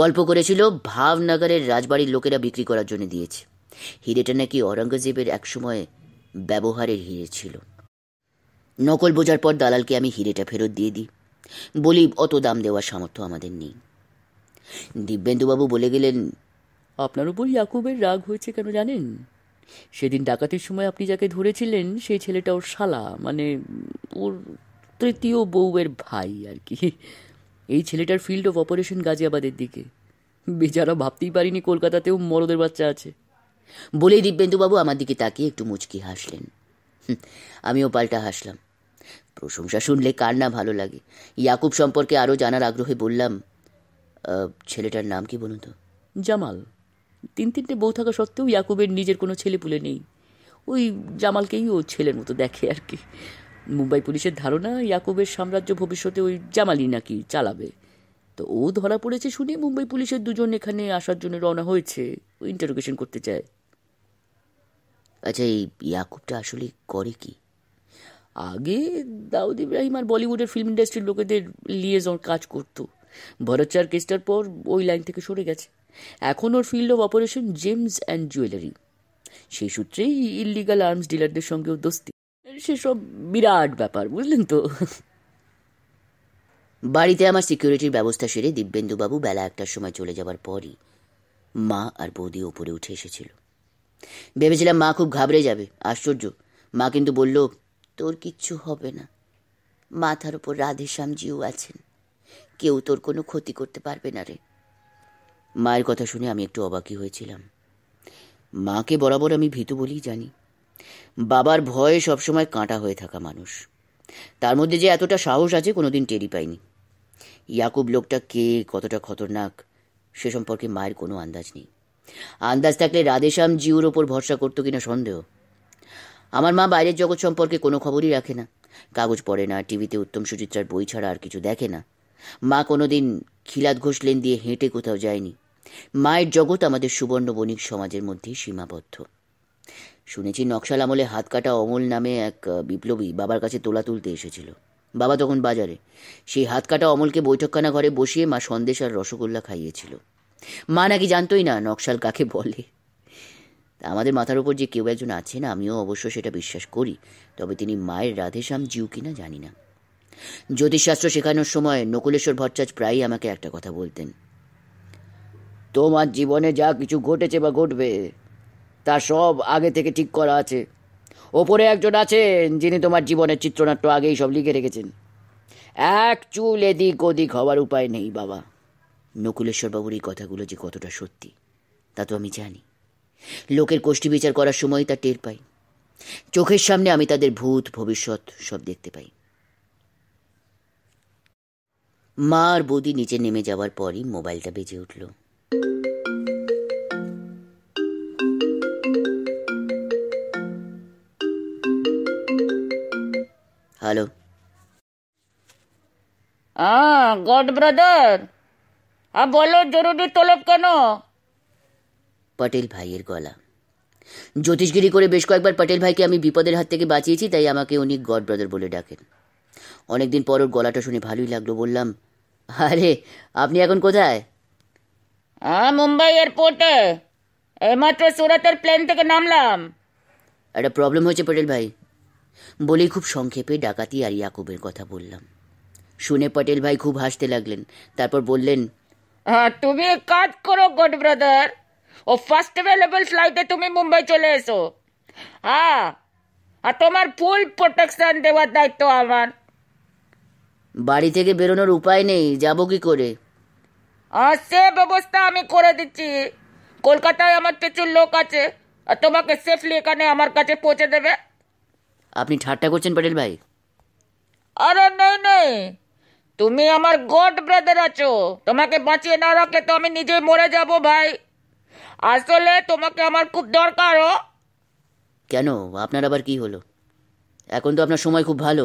গল্প করেছিল ভাবনগরের রাজবাড়ির লোকেরা বিক্রি করার জন্য দিয়েছে হিরেটা নাকি ঔরঙ্গজেবের একসময় ব্যবহারের হিরে ছিল নকল বোঝার পর দালালকে আমি হিরেটা ফেরত দিয়ে দিই বলি অত দাম দেওয়ার সামর্থ্য আমাদের নেই দিব্যেন্দুবাবু বলে গেলেন আপনার উপর ইয়াকুবের রাগ হয়েছে কেন জানেন সেদিন ডাকাতির সময় আপনি যাকে ধরেছিলেন সেই ছেলেটা ওর শালা মানে ওর তৃতীয় বউয়ের ভাই আর কি এই ছেলেটার ফিল্ড অফ অপারেশন গাজিয়াবাদের দিকে বেচারা ভাবতেই পারিনি কলকাতাতেও মরদের বাচ্চা আছে বলেই দিব্যেন্দুবাবু আমার দিকে তাকিয়ে একটু মুচকি হাসলেন আমিও পাল্টা হাসলাম প্রশংসা শুনলে কার না ভালো লাগে ইয়াকুব সম্পর্কে আরও জানার আগ্রহে বললাম ছেলেটার নাম কি বলুন তো জামাল তিন তিনটে বউ থাকা সত্ত্বেও ইয়াকুবের নিজের কোনো ছেলে পুলে নেই ওই জামালকেই ও ছেলের মতো দেখে আর কি মুম্বাই পুলিশের ধারণা ইয়াকুবের সাম্রাজ্য ভবিষ্যতে ওই জামালই নাকি চালাবে তো ও ধরা পড়েছে শুনে মুম্বাই পুলিশের দুজন এখানে আসার জন্য রওনা হয়েছে ইন্টারোগেশন করতে চায় আচ্ছা এই ইয়াকুবটা আসলে করে কি আগে দাউদ ইব্রাহিম আর বলিউডের ফিল্ম ইন্ডাস্ট্রির লোকেদের লিয়ে যাওয়ার কাজ করতো ভরতচার কেসটার পর ওই লাইন থেকে সরে গেছে এখন ওর field of operation gems and jewellery সেই সূত্রেই ইল্লিগাল আর্মস ডিলারদের সঙ্গেও দোস্তি সেসব বিরাট ব্যাপার বুঝলেন তো বাড়িতে আমার সিকিউরিটির ব্যবস্থা সেরে দিব্যেন্দুবাবু বেলা একটার সময় চলে যাবার পরই মা আর বৌদি ওপরে উঠে এসেছিল ভেবেছিলাম মা খুব ঘাবড়ে যাবে আশ্চর্য মা কিন্তু বলল তোর কিচ্ছু হবে না মাথার ওপর রাধেশ্যামজিও আছেন কেউ তোর কোনো ক্ষতি করতে পারবে না রে মায়ের কথা শুনে আমি একটু অবাকি হয়েছিলাম মাকে বরাবর আমি ভীতু বলেই জানি বাবার ভয়ে সবসময় কাঁটা হয়ে থাকা মানুষ তার মধ্যে যে এতটা সাহস আছে কোনোদিন টেরি পাইনি ইয়াকুব লোকটা কে কতটা খতরনাক সে সম্পর্কে মায়ের কোনো আন্দাজ নেই আন্দাজ থাকলে রাধেশ্যাম জিউর ওপর ভরসা করতো কিনা সন্দেহ আমার মা বাইরের জগৎ সম্পর্কে কোনো খবরই রাখে না কাগজ পড়ে না টিভিতে উত্তম সুচিত্রার বই ছাড়া আর কিছু দেখে না মা কোনো দিন ঘোষ লেন দিয়ে হেঁটে কোথাও যায়নি মায়ের জগৎ আমাদের সুবর্ণ বণিক সমাজের মধ্যে সীমাবদ্ধ শুনেছি নকশাল আমলে হাত কাটা অমল নামে এক বিপ্লবী বাবার কাছে তোলা তুলতে এসেছিল বাবা তখন বাজারে সেই হাত কাটা অমলকে বৈঠকখানা ঘরে বসিয়ে মা সন্দেশ আর রসগোল্লা খাইয়েছিল মা নাকি জানতোই না নকশাল কাকে বলে আমাদের মাথার উপর যে কেউ একজন আছেন আমিও অবশ্য সেটা বিশ্বাস করি তবে তিনি মায়ের রাধেশ্যাম জিউ কিনা জানি না জ্যোতিষশাস্ত্র শেখানোর সময় নকুলেশ্বর ভট্টাচ প্রায়ই আমাকে একটা কথা বলতেন তোমার জীবনে যা কিছু ঘটেছে বা ঘটবে তা সব আগে থেকে ঠিক করা আছে ওপরে একজন আছেন যিনি তোমার জীবনের চিত্রনাট্য আগেই সব লিখে রেখেছেন এক চুল এদিক ওদিক হওয়ার উপায় নেই বাবা বাবুর এই কথাগুলো যে কতটা সত্যি তা তো আমি জানি লোকের কোষ্ঠী বিচার করার সময় তা টের পাই চোখের সামনে আমি তাদের ভূত ভবিষ্যৎ সব দেখতে পাই মা আর বৌদি নিচে নেমে যাওয়ার পরই মোবাইলটা বেজে উঠল হ্যালো গড ব্রাদার আর বলো জরুরি তলব কেন পটেল ভাইয়ের গলা জ্যোতিষগিরি করে বেশ কয়েকবার পটেল ভাইকে আমি বিপদের হাত থেকে বাঁচিয়েছি তাই আমাকে উনি গড ব্রাদার বলে ডাকেন অনেকদিন পর ওর গলাটা শুনে ভালোই লাগলো বললাম আরে আপনি এখন কোথায় হ্যাঁ মুম্বাই এয়ারপোর্টে এইমাত্র সুরাতের প্লেন থেকে নামলাম একটা প্রবলেম হয়েছে পটেল ভাই বলেই খুব সংক্ষেপে ডাকাতি আর ইয়াকুবের কথা বললাম শুনে পটেল ভাই খুব হাসতে লাগলেন তারপর বললেন হ্যাঁ তুমি এক কাজ করো গুড ব্রাদার ও ফার্স্ট অ্যাভেলেবল ফ্লাইটে তুমি মুম্বাই চলে এসো হ্যাঁ আর তোমার ফুল প্রোটেকশন দেওয়ার দায়িত্ব আমার বাড়ি থেকে বেরোনোর উপায় নেই যাব কি করে আর সে ব্যবস্থা আমি করে দিচ্ছি কলকাতায় আমার প্রচুর লোক আছে আর তোমাকে সেফলি এখানে আমার কাছে পৌঁছে দেবে আপনি ঠাট্টা করছেন প্যাটেল ভাই আরে নেই নেই তুমি আমার গড ব্রাদার আছো তোমাকে বাঁচিয়ে না রাখলে তো আমি নিজে মরে যাব ভাই আসলে তোমাকে আমার খুব দরকার ও কেন আপনার আবার কি হলো এখন তো আপনার সময় খুব ভালো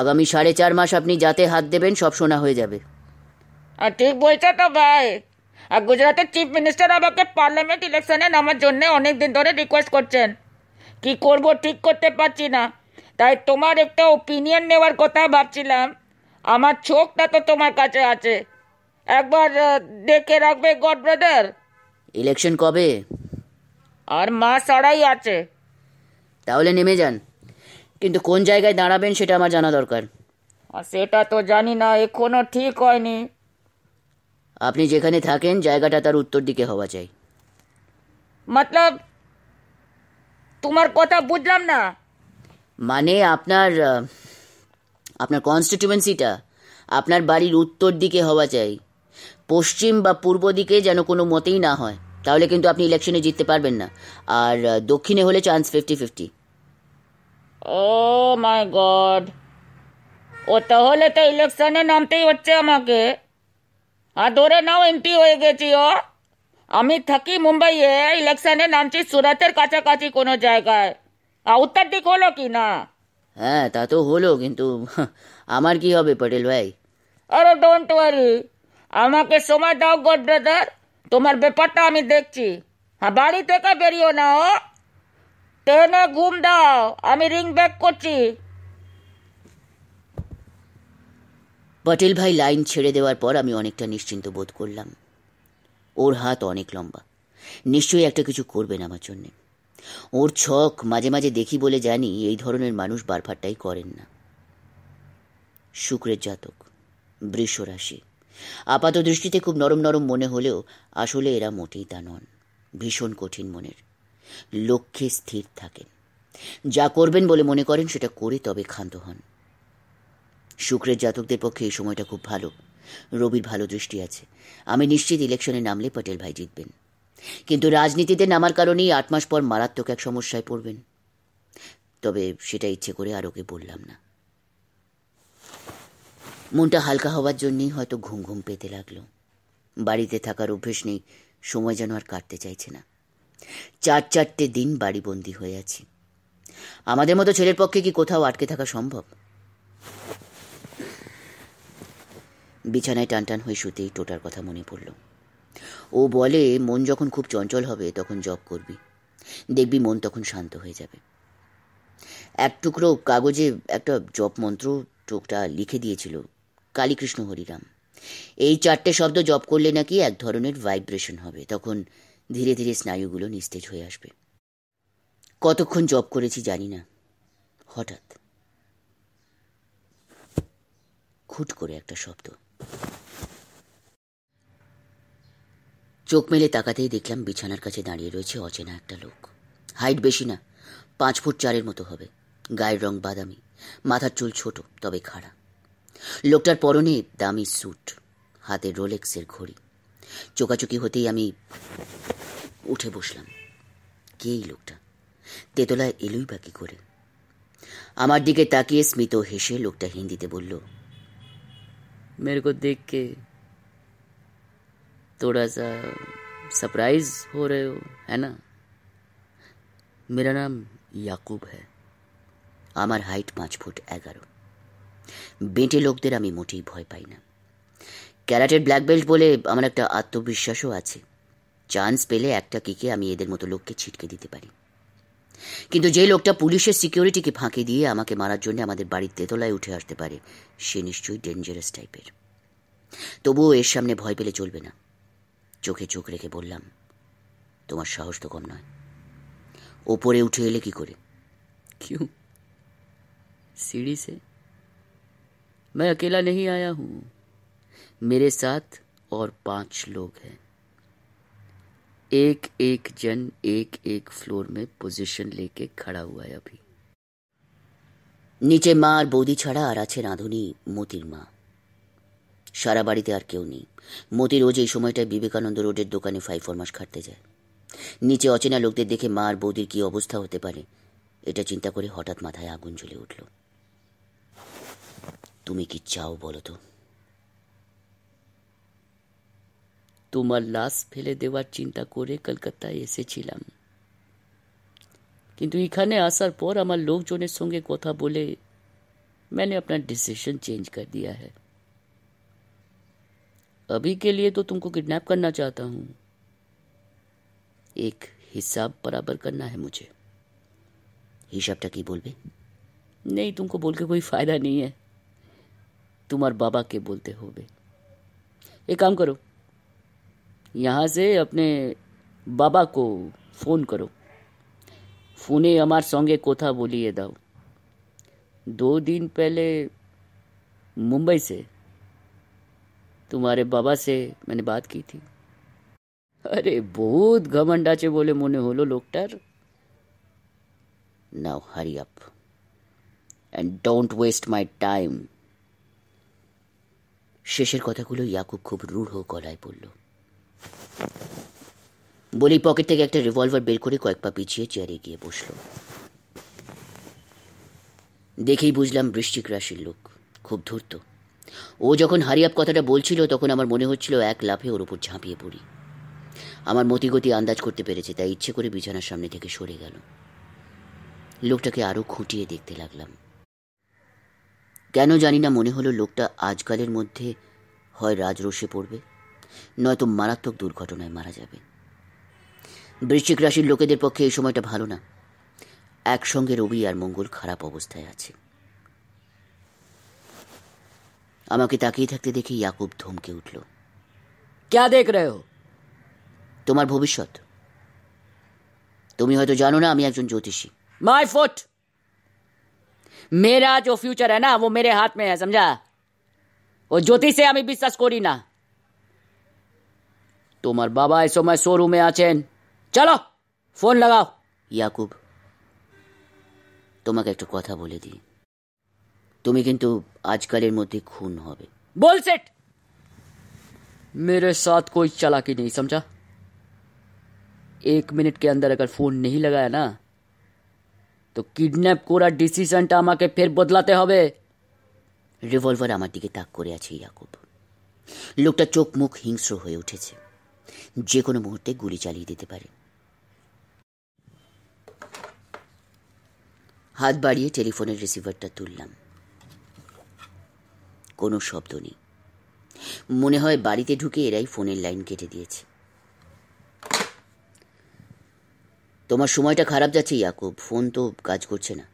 আগামী সাড়ে চার মাস আপনি যাতে হাত দেবেন সব শোনা হয়ে যাবে আর ঠিক বলছো তো ভাই আর গুজরাটের চিফ মিনিস্টার আমাকে পার্লামেন্ট ইলেকশনে নামার জন্য অনেক দিন ধরে রিকোয়েস্ট করছেন কি করব ঠিক করতে পারছি না তাই তোমার একটা ওপিনিয়ন নেওয়ার কথা ভাবছিলাম আমার চোখটা তো তোমার কাছে আছে একবার দেখে রাখবে গড ব্রাদার ইলেকশন কবে আর মা আড়াই আছে তাহলে নেমে যান কিন্তু কোন জায়গায় দাঁড়াবেন সেটা আমার জানা দরকার আর সেটা তো জানি না এখনো ঠিক হয়নি আপনি যেখানে থাকেন জায়গাটা তার উত্তর দিকে হওয়া চাই মতলব তোমার কথা বুঝলাম না মানে আপনার আপনার কনস্টিটিউয়েন্সিটা আপনার বাড়ির উত্তর দিকে হওয়া চাই পশ্চিম বা পূর্ব দিকে যেন কোনো মতেই না হয় তাহলে কিন্তু আপনি ইলেকশনে জিততে পারবেন না আর দক্ষিণে হলে chance fifty fifty oh my god ও তাহলে তো ইলেকশনে নামতেই হচ্ছে আমাকে আর ধরে নাও এন্ট্রি হয়ে গেছি ও আমি থাকি মুম্বাইয়ে ইলেকশনে নামছি সুরাতের কাছাকাছি কোনো জায়গায় আর উত্তর দিক হলো কি না হ্যাঁ তা তো হলো কিন্তু আমার কি হবে পটেল ভাই আরে ডোন্ট ওয়ারি আমাকে সময় দাও গড ব্রাদার তোমার ব্যাপারটা আমি দেখছি হ্যাঁ বাড়ি থেকে বেরিও না ও ট্রেনে ঘুম দাও আমি রিং ব্যাক করছি পটেল ভাই লাইন ছেড়ে দেওয়ার পর আমি অনেকটা নিশ্চিন্ত বোধ করলাম ওর হাত অনেক লম্বা নিশ্চয়ই একটা কিছু করবেন আমার জন্যে ওর ছক মাঝে মাঝে দেখি বলে জানি এই ধরনের মানুষ বারফারটাই করেন না শুক্রের জাতক বৃষ রাশি আপাত দৃষ্টিতে খুব নরম নরম মনে হলেও আসলে এরা মোটেই তা নন ভীষণ কঠিন মনের লক্ষ্যে স্থির থাকেন যা করবেন বলে মনে করেন সেটা করে তবে ক্ষান্ত হন শুক্রের জাতকদের পক্ষে এই সময়টা খুব ভালো রবির ভালো দৃষ্টি আছে আমি নিশ্চিত ইলেকশনে নামলে পটেল ভাই জিতবেন কিন্তু রাজনীতিতে নামার কারণেই আট মাস পর মারাত্মক এক সমস্যায় পড়বেন তবে সেটা ইচ্ছে করে আর ওকে বললাম না মনটা হালকা হওয়ার জন্যেই হয়তো ঘুম ঘুম পেতে লাগলো বাড়িতে থাকার অভ্যেস নেই সময় যেন আর কাটতে চাইছে না চার চারটে দিন বাড়ি বন্দি হয়ে আছি আমাদের মতো ছেলের পক্ষে কি কোথাও আটকে থাকা সম্ভব বিছানায় টানটান হয়ে শুতেই টোটার কথা মনে পড়লো ও বলে মন যখন খুব চঞ্চল হবে তখন জপ করবি দেখবি মন তখন শান্ত হয়ে যাবে এক টুকরো কাগজে একটা জপ মন্ত্র টোকটা লিখে দিয়েছিল কালীকৃষ্ণ হরিরাম এই চারটে শব্দ জপ করলে নাকি এক ধরনের ভাইব্রেশন হবে তখন ধীরে ধীরে স্নায়ুগুলো নিস্তেজ হয়ে আসবে কতক্ষণ জপ করেছি জানি না হঠাৎ খুট করে একটা শব্দ চোখ মেলে তাকাতেই দেখলাম বিছানার কাছে দাঁড়িয়ে রয়েছে অচেনা একটা লোক হাইট বেশি না পাঁচ ফুট চারের মতো হবে গায়ের রং বাদামি মাথার চুল ছোট তবে খাড়া লোকটার পরনে দামি স্যুট হাতে রোলেক্সের ঘড়ি চোকাচুকি হতেই আমি উঠে বসলাম কে এই লোকটা তেতলায় এলোই বাকি করে আমার দিকে তাকিয়ে স্মিত হেসে লোকটা হিন্দিতে বলল মেরে দেখ কে थोड़ा सा सरप्राइज हो रहे हो है ना মেরা নাম ইয়াকুব হ্যাঁ আমার হাইট পাঁচ ফুট এগারো বেঁটে লোকদের আমি মোটেই ভয় পাই না ক্যারাটের ব্ল্যাক বেল্ট বলে আমার একটা আত্মবিশ্বাসও আছে চান্স পেলে একটা কিকে আমি এদের মতো লোককে ছিটকে দিতে পারি কিন্তু যে লোকটা পুলিশের সিকিউরিটিকে ফাঁকি দিয়ে আমাকে মারার জন্য আমাদের বাড়ির তেতলায় উঠে আসতে পারে সে নিশ্চয়ই ডেঞ্জারাস টাইপের তবুও এর সামনে ভয় পেলে চলবে না চোখে চোখ রেখে बोल তোমার সাহস तो कम নয় ওপরে উঠে এলে কি করে क्यों सीढ़ी से मैं अकेला नहीं आया हूँ मेरे साथ और पांच लोग हैं एक एक जन एक एक फ्लोर में पोजीशन लेके खड़ा हुआ है अभी नीचे मार আর छड़ा ছাড়া আর আছে রাঁধুনি মতির সারা বাড়িতে আর কেউ নেই মতি রোজ এই সময়টায় বিবেকানন্দ রোডের দোকানে ফাই ফরমাস খাটতে যায় নিচে অচেনা লোকদের দেখে মা আর বৌদির কী অবস্থা হতে পারে এটা চিন্তা করে হঠাৎ মাথায় আগুন জ্বলে উঠল তুমি কি চাও বলো তো তোমার লাশ ফেলে দেওয়ার চিন্তা করে কলকাতায় এসেছিলাম কিন্তু এখানে আসার পর আমার লোকজনের সঙ্গে কথা বলে মানে আপনার ডিসিশন চেঞ্জ কর দিয়া है अभी के लिए तो तुमको किडनैप करना चाहता हूं एक हिसाब बराबर करना है मुझे हिसाब टकी बोल बे नहीं तुमको बोल के कोई फायदा नहीं है तुम और बाबा के बोलते हो बे एक काम करो यहां से अपने बाबा को फोन करो फोने हमार सौगे कोथा बोलिए दाओ दो दिन पहले मुंबई से तुम्हरे बाबा से मैंने बात की थी अरे बहुत घमंडाचे बोले मोने होलो doctor now hurry up and don't waste my time शेषेर কথাগুলো ইয়াকুব খুব রুঢ় হোকলাই বললো বলি পকেতে একটা রিভলভার বেলকুড়ি কোয়েকপা পিजिए চেরি গিয়ে বসলো দেখি বুঝলাম বৃষ্টিкраशील লোক খুব धूर्त ও যখন হারিয়াপ কথাটা বলছিল তখন আমার মনে হচ্ছিল এক লাফে ওর উপর ঝাঁপিয়ে পড়ি আমার মতিগতি আন্দাজ করতে পেরেছে তাই ইচ্ছে করে বিছানার সামনে থেকে সরে গেল লোকটাকে আরও খুঁটিয়ে দেখতে লাগলাম কেন জানি না মনে হলো লোকটা আজকালের মধ্যে হয় রাজরসে পড়বে নয়তো মারাত্মক দুর্ঘটনায় মারা যাবে বৃশ্চিক রাশির লোকেদের পক্ষে এই সময়টা ভালো না একসঙ্গে রবি আর মঙ্গল খারাপ অবস্থায় আছে আমাকে তাকিয়ে থাকতে দেখে ইয়াকুব ধমকে উঠল ক্যা দেখ রে তোমার ভবিষ্যৎ তুমি হয়তো জানো না আমি একজন জ্যোতিষী মাই ফুট মেরা যে ফিউচার হ্যাঁ না ও মেরে হাত মে সমঝা ও জ্যোতিষে আমি বিশ্বাস করি না তোমার বাবা এসো সময় শোরুমে আছেন চলো ফোন লাগাও ইয়াকুব তোমাকে একটা কথা বলে দিই তুমি কিন্তু আজকালের মধ্যে খুন হবে বলসেট মেরে সাথ साथ कोई चालाकी নেই সমঝা এক মিনিট কে আন্দর अगर ফোন নেই লাগায় না তো কিডন্যাপ করার ডিসিশনটা আমাকে ফের বদলাতে হবে রিভলভার আমার দিকে তাক করে আছে ইয়াকুব লোকটা চোখ মুখ হিংস্র হয়ে উঠেছে যে কোনো মুহূর্তে গুলি চালিয়ে দিতে পারে হাত বাড়িয়ে টেলিফোনের রিসিভারটা তুললাম কোনো শব্দ নেই মনে হয় বাড়িতে ঢুকে এরাই ফোনের লাইন কেটে দিয়েছে তোমার সময়টা খারাপ যাচ্ছে ইয়াকুব ফোন তো কাজ করছে না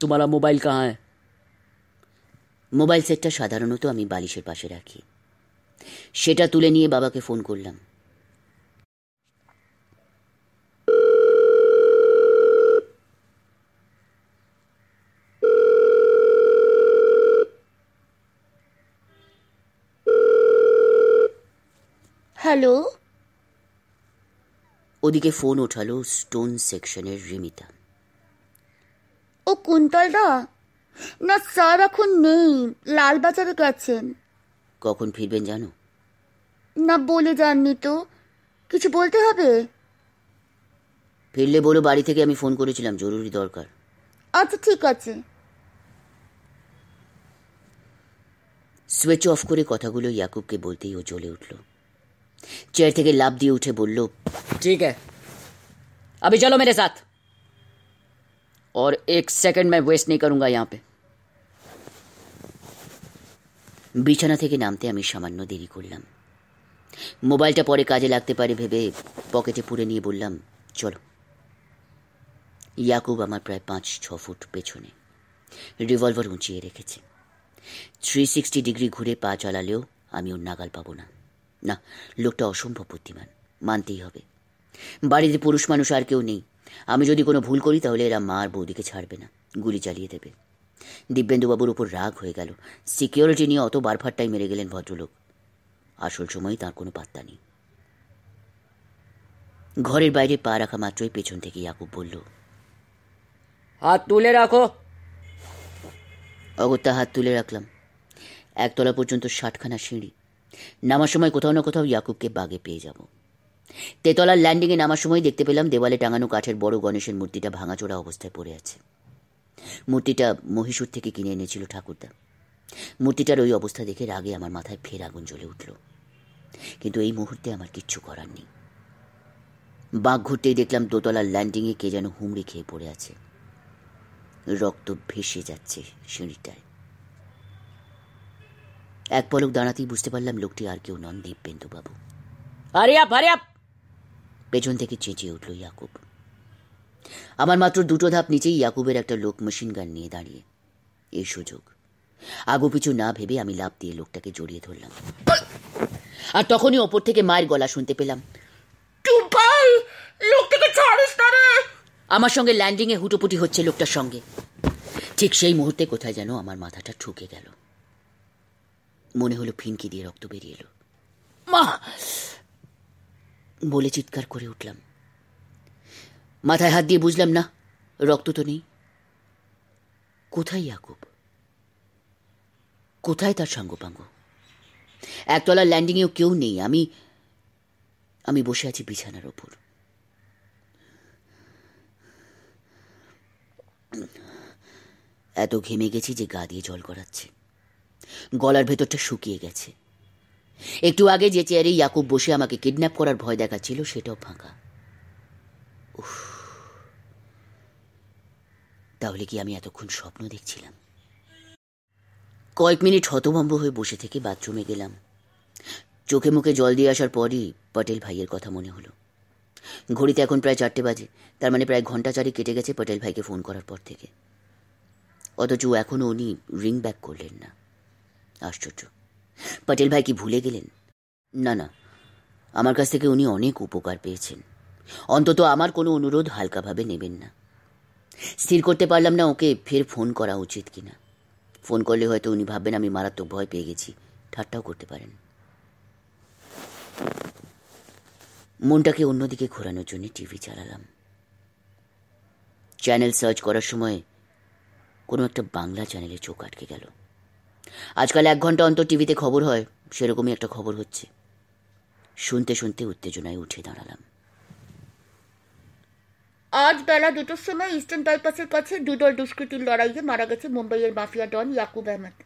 তোমারা মোবাইল কাহায় মোবাইল সেটটা সাধারণত আমি বালিশের পাশে রাখি সেটা তুলে নিয়ে বাবাকে ফোন করলাম হ্যালো ওদিকে ফোন ওঠালো স্টোন সেকশনের রিমিতা ও কুন্তলদা না স্যার এখন নেই লালবাজারে গেছেন কখন ফিরবেন জানো না বলে যাননি তো কিছু বলতে হবে ফিরলে বলো বাড়ি থেকে আমি ফোন করেছিলাম জরুরি দরকার আচ্ছা ঠিক আছে সুইচ অফ করে কথাগুলো ইয়াকুবকে বলতেই ও চলে উঠলো চেয়ার থেকে লাভ দিয়ে উঠে বলল ঠিক আবি চলো মেরে সাথ এক সেকেন্ড एक ওয়েস্ট নেই वेस्ट नहीं বিছানা থেকে নামতে আমি সামান্য দেরি করলাম মোবাইলটা পরে কাজে লাগতে পারে ভেবে পকেটে পুরে নিয়ে বললাম চলো ইয়াকুব আমার প্রায় পাঁচ ছ ফুট পেছনে রিভলভার উঁচিয়ে রেখেছে থ্রি সিক্সটি ডিগ্রি ঘুরে পা চালালেও আমি ওর নাগাল পাবো না না লোকটা অসম্ভব বুদ্ধিমান মানতেই হবে বাড়িতে পুরুষ মানুষ আর কেউ নেই আমি যদি কোনো ভুল করি তাহলে এরা মার বৌদিকে ছাড়বে না গুলি চালিয়ে দেবে দিব্যেন্দুবাবুর ওপর রাগ হয়ে গেল সিকিউরিটি নিয়ে অত বারফারটাই মেরে গেলেন ভদ্রলোক আসল সময় তার কোনো পাত্তা নেই ঘরের বাইরে পা রাখা মাত্রই পেছন থেকে ইয়াকুব বলল হাত তুলে রাখো অগত্যা হাত তুলে রাখলাম একতলা পর্যন্ত ষাটখানা সিঁড়ি নামার সময় কোথাও না কোথাও ইয়াকুবকে বাগে পেয়ে যাব তেতলার ল্যান্ডিংয়ে নামার সময় দেখতে পেলাম দেওয়ালে টাঙানো কাঠের বড় গণেশের মূর্তিটা ভাঙাচোড়া অবস্থায় পড়ে আছে মূর্তিটা মহীশূর থেকে কিনে এনেছিল ঠাকুরদা মূর্তিটার ওই অবস্থা দেখে রাগে আমার মাথায় ফের আগুন জ্বলে উঠল কিন্তু এই মুহূর্তে আমার কিচ্ছু করার নেই বাঘ ঘুরতেই দেখলাম দোতলার ল্যান্ডিংয়ে কে যেন হুমড়ি খেয়ে পড়ে আছে রক্ত ভেসে যাচ্ছে সিঁড়িটায় এক পলক দাঁড়াতেই বুঝতে পারলাম লোকটি আর কেউ নন দীপবেন্দুবাবু আরে আপ আরে আপ পেছন থেকে চেঁচিয়ে উঠল ইয়াকুব আমার মাত্র দুটো ধাপ নিচেই ইয়াকুবের একটা লোক মেশিন গান নিয়ে দাঁড়িয়ে এই সুযোগ আগু পিছু না ভেবে আমি লাভ দিয়ে লোকটাকে জড়িয়ে ধরলাম আর তখনই ওপর থেকে মায়ের গলা শুনতে পেলাম আমার সঙ্গে ল্যান্ডিংয়ে হুটোপুটি হচ্ছে লোকটার সঙ্গে ঠিক সেই মুহূর্তে কোথায় যেন আমার মাথাটা ঠুকে গেল মনে হলো ফিনকি দিয়ে রক্ত বেরিয়ে এলো মা বলে চিৎকার করে উঠলাম মাথায় হাত দিয়ে বুঝলাম না রক্ত তো নেই কোথায় ইয়াকুব কোথায় তার সাঙ্গপাঙ্গ একতলার ল্যান্ডিংয়েও কেউ নেই আমি আমি বসে আছি বিছানার ওপর এত ঘেমে গেছি যে গা দিয়ে জল গড়াচ্ছে গলার ভেতরটা শুকিয়ে গেছে একটু আগে যে চেয়ারে ইয়াকুব বসে আমাকে কিডন্যাপ করার ভয় দেখাচ্ছিল সেটাও ফাঁকা তাহলে কি আমি এতক্ষণ স্বপ্ন দেখছিলাম কয়েক মিনিট হতভম্ব হয়ে বসে থেকে বাথরুমে গেলাম চোখে মুখে জল দিয়ে আসার পরই পটেল ভাইয়ের কথা মনে হলো ঘড়িতে এখন প্রায় চারটে বাজে তার মানে প্রায় ঘন্টা চারি কেটে গেছে পটেল ভাইকে ফোন করার পর থেকে অথচ এখনও উনি রিং ব্যাক করলেন না আশ্চর্য পটেল ভাই কি ভুলে গেলেন না না আমার কাছ থেকে উনি অনেক উপকার পেয়েছেন অন্তত আমার কোনো অনুরোধ হালকাভাবে নেবেন না স্থির করতে পারলাম না ওকে ফের ফোন করা উচিত কিনা ফোন করলে হয়তো উনি ভাববেন আমি মারাত্মক ভয় পেয়ে গেছি ঠাট্টাও করতে পারেন মনটাকে অন্যদিকে ঘোরানোর জন্য টিভি চালালাম চ্যানেল সার্চ করার সময় কোনো একটা বাংলা চ্যানেলে চোখ আটকে গেল আজকাল এক ঘন্টা অন্তর টিভিতে খবর হয় সেরকমই একটা খবর হচ্ছে শুনতে শুনতে উত্তেজনায় উঠে দাঁড়ালাম আজ বেলা দুটোর সময় ইস্টার্ন বাইপাসের কাছে দুদল দুষ্কৃতির লড়াইয়ে মারা গেছে মুম্বাইয়ের মাফিয়া ডন ইয়াকুব আহমেদ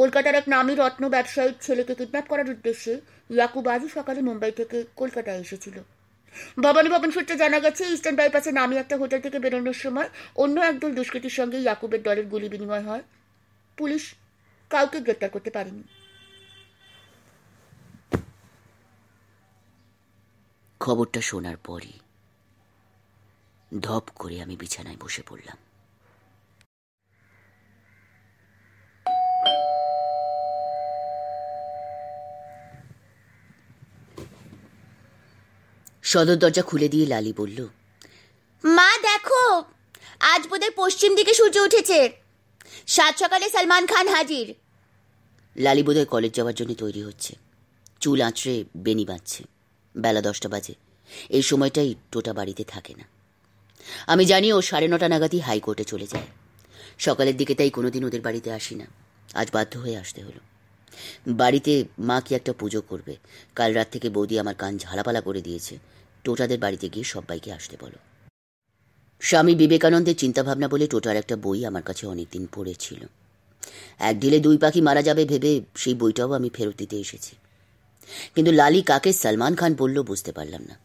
কলকাতার এক নামী রত্ন ব্যবসায়ীর ছেলেকে কিডন্যাপ করার উদ্দেশ্যে ইয়াকুব আজই সকালে মুম্বাই থেকে কলকাতায় এসেছিল ভবানী ভবন সূত্রে জানা গেছে ইস্টার্ন বাইপাসে নামি একটা হোটেল থেকে বেরোনোর সময় অন্য একদল দুষ্কৃতির সঙ্গে ইয়াকুবের দলের গুলি বিনিময় হয় পুলিশ কাউকে গ্রেপ্তার করতে পারেনি খবরটা শোনার পরই ধপ করে আমি বিছানায় বসে পড়লাম সদর দরজা খুলে দিয়ে লালি বলল মা দেখো আজ বোধহয় পশ্চিম দিকে সূর্য উঠেছে সাত সকালে সালমান খান হাজির লালি বোধহয় কলেজ যাওয়ার জন্য তৈরি হচ্ছে চুল আঁচড়ে বেনি বাঁচছে বেলা দশটা বাজে এই সময়টাই টোটা বাড়িতে থাকে না আমি জানি ও সাড়ে নটা নাগাদই হাইকোর্টে চলে যায় সকালের দিকে তাই কোনোদিন ওদের বাড়িতে আসি না আজ বাধ্য হয়ে আসতে হলো বাড়িতে মা কি একটা পুজো করবে কাল রাত থেকে বৌদি আমার কান ঝালাপালা করে দিয়েছে টোটাদের বাড়িতে গিয়ে সবাইকে আসতে বলো স্বামী বিবেকানন্দের চিন্তাভাবনা বলে টোটার একটা বই আমার কাছে অনেকদিন পড়েছিল এক দিলে দুই পাখি মারা যাবে ভেবে সেই বইটাও আমি ফেরত দিতে এসেছি কিন্তু লালি কাকে সালমান খান বলল বুঝতে পারলাম না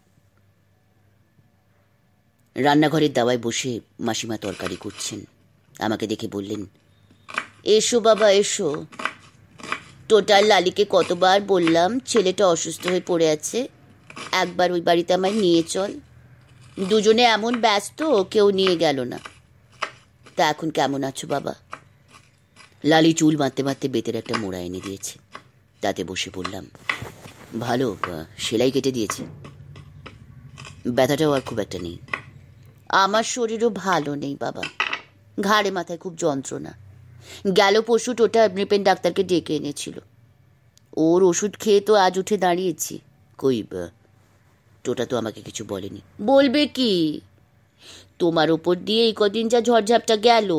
রান্নাঘরের দাওয়ায় বসে মাসিমা তরকারি করছেন আমাকে দেখে বললেন এসো বাবা এসো টোটাল লালিকে কতবার বললাম ছেলেটা অসুস্থ হয়ে পড়ে আছে একবার ওই বাড়িতে আমায় নিয়ে চল দুজনে এমন ব্যস্ত কেউ নিয়ে গেল না তা এখন কেমন আছো বাবা লালি চুল বাঁধতে বাঁধতে বেতের একটা মোড়া এনে দিয়েছে তাতে বসে পড়লাম ভালো সেলাই কেটে দিয়েছে ব্যথাটাও আর খুব একটা নেই আমার শরীরও ভালো নেই বাবা ঘাড়ে মাথায় খুব যন্ত্রণা গেল পশু টোটা নৃপেন ডাক্তারকে ডেকে এনেছিল ওর ওষুধ খেয়ে তো আজ উঠে দাঁড়িয়েছি কই টোটা তো আমাকে কিছু বলেনি বলবে কি তোমার ওপর দিয়ে এই কদিন যা ঝড়ঝাপটা গেল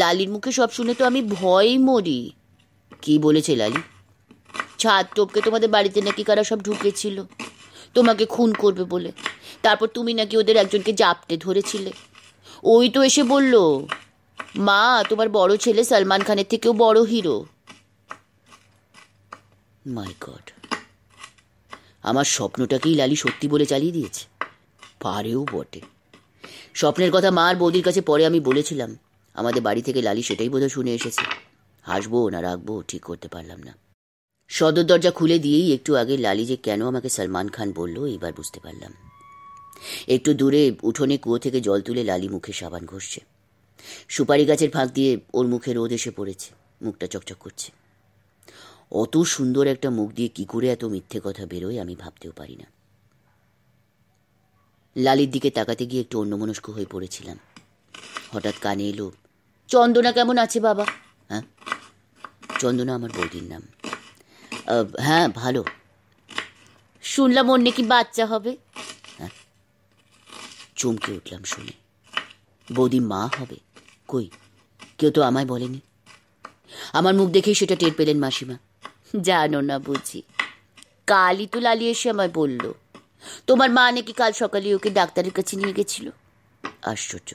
লালির মুখে সব শুনে তো আমি ভয় মরি কি বলেছে লালি ছাদ টোপকে তোমাদের বাড়িতে নাকি কারা সব ঢুকেছিল তোমাকে খুন করবে বলে তারপর তুমি নাকি ওদের একজনকে জাপটে ধরেছিলে ওই তো এসে বলল মা তোমার বড় ছেলে সালমান খানের থেকেও বড় হিরো মাই গড আমার স্বপ্নটাকেই লালি সত্যি বলে চালিয়ে দিয়েছে পারেও বটে স্বপ্নের কথা মার বৌদির কাছে পরে আমি বলেছিলাম আমাদের বাড়ি থেকে লালি সেটাই বোধহয় শুনে এসেছে হাসবো না রাখবো ঠিক করতে পারলাম না সদর দরজা খুলে দিয়েই একটু আগে লালি যে কেন আমাকে সলমান খান বলল এবার বুঝতে পারলাম একটু দূরে উঠোনে কুয়ো থেকে জল তুলে লালি মুখে সাবান ঘষছে সুপারি গাছের ফাঁক দিয়ে ওর মুখে রোদ এসে পড়েছে মুখটা চকচক করছে অত সুন্দর একটা মুখ দিয়ে কি করে এত মিথ্যে কথা বেরোয় আমি ভাবতেও পারি না লালির দিকে তাকাতে গিয়ে একটু অন্যমনস্ক হয়ে পড়েছিলাম হঠাৎ কানে এলো চন্দনা কেমন আছে বাবা হ্যাঁ চন্দনা আমার বৌদির নাম হ্যাঁ ভালো শুনলাম ওর নাকি বাচ্চা হবে হ্যাঁ চমকে উঠলাম শুনে বৌদি মা হবে কই কেউ তো আমায় বলেনি আমার মুখ দেখেই সেটা টের পেলেন মাসিমা জানো না বুঝি কালই তো লালি এসে আমায় বলল তোমার মা নাকি কাল সকালে ওকে ডাক্তারের কাছে নিয়ে গেছিল আশ্চর্য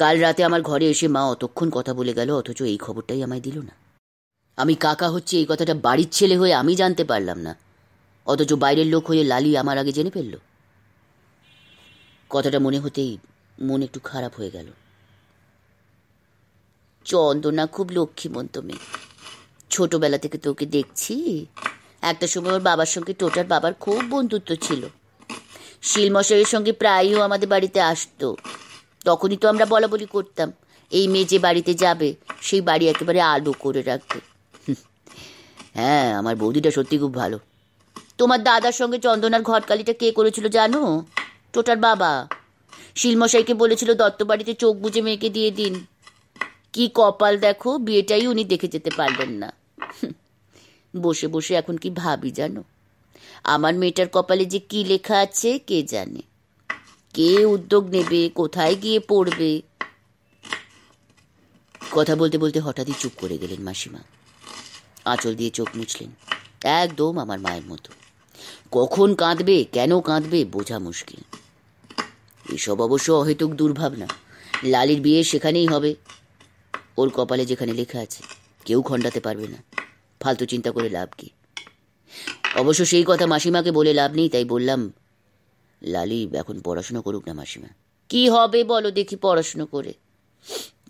কাল রাতে আমার ঘরে এসে মা অতক্ষণ কথা বলে গেল অথচ এই খবরটাই আমায় দিল না আমি কাকা হচ্ছে এই কথাটা বাড়ির ছেলে হয়ে আমি জানতে পারলাম না অথচ বাইরের লোক হয়ে লালি আমার আগে জেনে ফেলল কথাটা মনে হতেই মন একটু খারাপ হয়ে গেল চন্দনা খুব লক্ষ্মীমন্ত মেয়ে ছোটবেলা থেকে তোকে দেখছি একটা সময় ওর বাবার সঙ্গে টোটার বাবার খুব বন্ধুত্ব ছিল শিলমশাইয়ের সঙ্গে প্রায়ও আমাদের বাড়িতে আসতো তখনই তো আমরা বলা বলি করতাম এই মেয়ে যে বাড়িতে যাবে সেই বাড়ি একেবারে আলো করে রাখবে হ্যাঁ আমার বৌদিটা সত্যি খুব ভালো তোমার দাদার সঙ্গে চন্দনার ঘটকালিটা কে করেছিল জানো টোটার বাবা শিলমশাইকে বলেছিল দত্ত বাড়িতে চোখ বুঝে মেয়েকে দিয়ে দিন কি কপাল দেখো বিয়েটাই উনি দেখে যেতে পারলেন না বসে বসে এখন কি ভাবি জানো আমার মেয়েটার কপালে যে কি লেখা আছে কে জানে কে উদ্যোগ নেবে কোথায় গিয়ে পড়বে কথা বলতে বলতে হঠাৎই চুপ করে গেলেন মাসিমা আঁচল দিয়ে চোখ মুছলেন একদম আমার মায়ের মতো কখন কাঁদবে কেন কাঁদবে বোঝা মুশকিল এসব অবশ্য অহেতুক দুর্ভাবনা লালির বিয়ে সেখানেই হবে ওর কপালে যেখানে লেখা আছে কেউ খণ্ডাতে পারবে না ফালতু চিন্তা করে লাভ কি অবশ্য সেই কথা মাসিমাকে বলে লাভ নেই তাই বললাম লালি এখন পড়াশোনা করুক না মাসিমা কি হবে বলো দেখি পড়াশুনো করে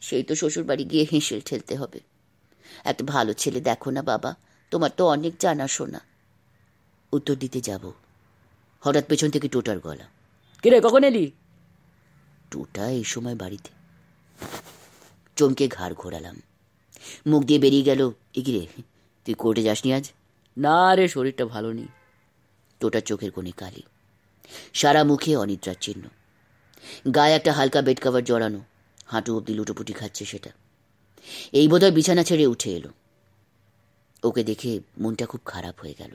সেই তো শ্বশুর বাড়ি গিয়ে হেঁসেল ঠেলতে হবে এত ভালো ছেলে দেখো না বাবা তোমার তো অনেক জানা শোনা উত্তর দিতে যাব হঠাৎ পেছন থেকে টোটার গলা কিরে কখন এলি টোটা এই সময় বাড়িতে চমকে ঘাড় ঘোরালাম মুখ দিয়ে বেরিয়ে গেল ইগিরে তুই কোর্টে যাসনি আজ না রে শরীরটা ভালো নেই টোটার চোখের কোণে কালি সারা মুখে অনিদ্রার চিহ্ন গায়ে একটা হালকা বেড কাভার জড়ানো হাঁটু অব্দি লুটোপুটি খাচ্ছে সেটা এই বোধহয় বিছানা ছেড়ে উঠে এলো ওকে দেখে মনটা খুব খারাপ হয়ে গেল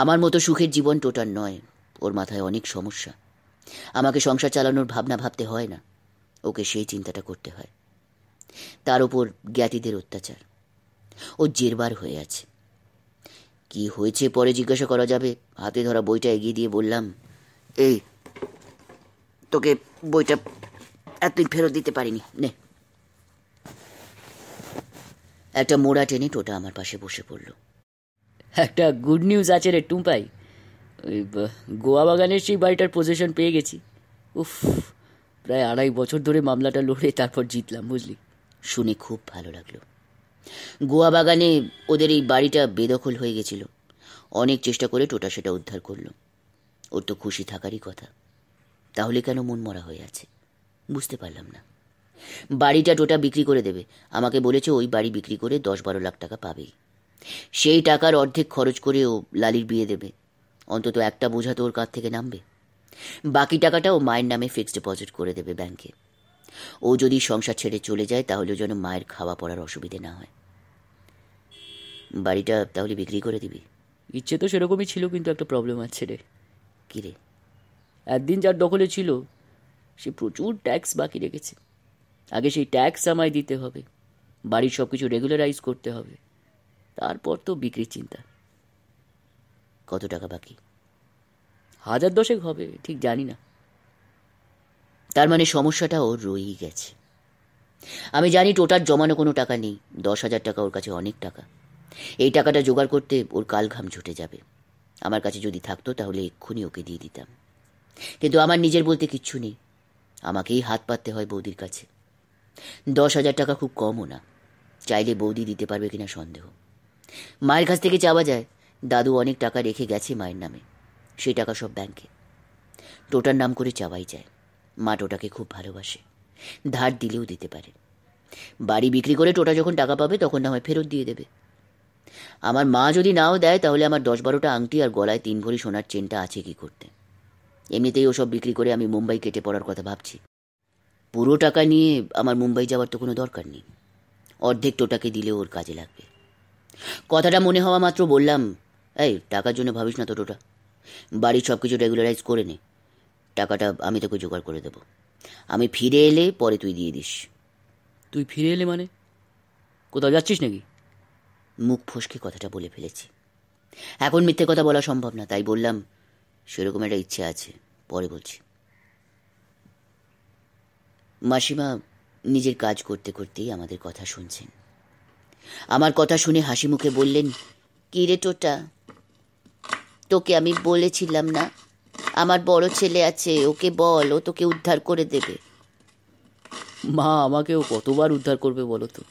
আমার মতো সুখের জীবন টোটার নয় ওর মাথায় অনেক সমস্যা আমাকে সংসার চালানোর ভাবনা ভাবতে হয় না ওকে সেই চিন্তাটা করতে হয় তার উপর জ্ঞাতিদের অত্যাচার ও জেরবার হয়ে আছে কি হয়েছে পরে জিজ্ঞাসা করা যাবে হাতে ধরা বইটা এগিয়ে দিয়ে বললাম এই তোকে বইটা এতদিন ফেরত দিতে পারিনি নে একটা মোড়া টেনে টোটা আমার পাশে বসে পড়ল একটা গুড নিউজ আছে রে টুম্পাই ওই গোয়া বাগানের সেই বাড়িটার পজিশন পেয়ে গেছি উফ প্রায় আড়াই বছর ধরে মামলাটা লড়ে তারপর জিতলাম বুঝলি শুনে খুব ভালো লাগলো গোয়া বাগানে ওদের এই বাড়িটা বেদখল হয়ে গেছিল অনেক চেষ্টা করে টোটা সেটা উদ্ধার করলো ওর তো খুশি থাকারই কথা তাহলে কেন মন মরা হয়ে আছে বুঝতে পারলাম না বাড়িটা টোটা বিক্রি করে দেবে আমাকে বলেছে ওই বাড়ি বিক্রি করে দশ বারো লাখ টাকা পাবেই সেই টাকার অর্ধেক খরচ করে ও লালির বিয়ে দেবে অন্তত একটা বোঝা তো ওর কাছ থেকে নামবে বাকি টাকাটা ও মায়ের নামে ফিক্সড ডিপোজিট করে দেবে ব্যাংকে ও যদি সংসার ছেড়ে চলে যায় তাহলে যেন মায়ের খাওয়া পড়ার অসুবিধে না হয় বাড়িটা তাহলে বিক্রি করে দিবি ইচ্ছে তো সেরকমই ছিল কিন্তু একটা প্রবলেম আছে রে কিরে একদিন যার দখলে ছিল সে প্রচুর ট্যাক্স বাকি রেখেছে আগে সেই ট্যাক্স আমায় দিতে হবে বাড়ির সব কিছু রেগুলারাইজ করতে হবে তারপর তো বিক্রির চিন্তা কত টাকা বাকি হাজার দশেক হবে ঠিক জানি না তার মানে সমস্যাটা ওর রয়েই গেছে আমি জানি টোটার জমানো কোনো টাকা নেই দশ হাজার টাকা ওর কাছে অনেক টাকা এই টাকাটা জোগাড় করতে ওর কাল ঘাম ছুটে যাবে আমার কাছে যদি থাকতো তাহলে এক্ষুনি ওকে দিয়ে দিতাম কিন্তু আমার নিজের বলতে কিচ্ছু নেই আমাকেই হাত পাততে হয় বৌদির কাছে দশ হাজার টাকা খুব কমও না চাইলে বৌদি দিতে পারবে কিনা সন্দেহ মায়ের কাছ থেকে চাওয়া যায় দাদু অনেক টাকা রেখে গেছে মায়ের নামে সেই টাকা সব ব্যাংকে টোটার নাম করে চাওয়াই যায় মা টোটাকে খুব ভালোবাসে ধার দিলেও দিতে পারে বাড়ি বিক্রি করে টোটা যখন টাকা পাবে তখন না হয় ফেরত দিয়ে দেবে আমার মা যদি নাও দেয় তাহলে আমার দশ বারোটা আংটি আর গলায় তিন ভরি সোনার চেনটা আছে কি করতে এমনিতেই ওসব বিক্রি করে আমি মুম্বাই কেটে পড়ার কথা ভাবছি পুরো টাকা নিয়ে আমার মুম্বাই যাওয়ার তো কোনো দরকার নেই অর্ধেক টোটাকে দিলে ওর কাজে লাগবে কথাটা মনে হওয়া মাত্র বললাম এই টাকার জন্য ভাবিস না তো টোটা বাড়ির সব কিছু রেগুলারাইজ করে নে টাকাটা আমি তোকে জোগাড় করে দেবো আমি ফিরে এলে পরে তুই দিয়ে দিস তুই ফিরে এলে মানে কোথাও যাচ্ছিস নাকি মুখ ফসকে কথাটা বলে ফেলেছি এখন মিথ্যে কথা বলা সম্ভব না তাই বললাম সেরকম একটা ইচ্ছে আছে পরে বলছি মাসিমা নিজের কাজ করতে করতেই আমাদের কথা শুনছেন আমার কথা শুনে হাসি মুখে বললেন কি রে টোটা তোকে আমি বলেছিলাম না আমার বড় ছেলে আছে ওকে বল ও তোকে উদ্ধার করে দেবে মা আমাকেও কতবার উদ্ধার করবে বলো তো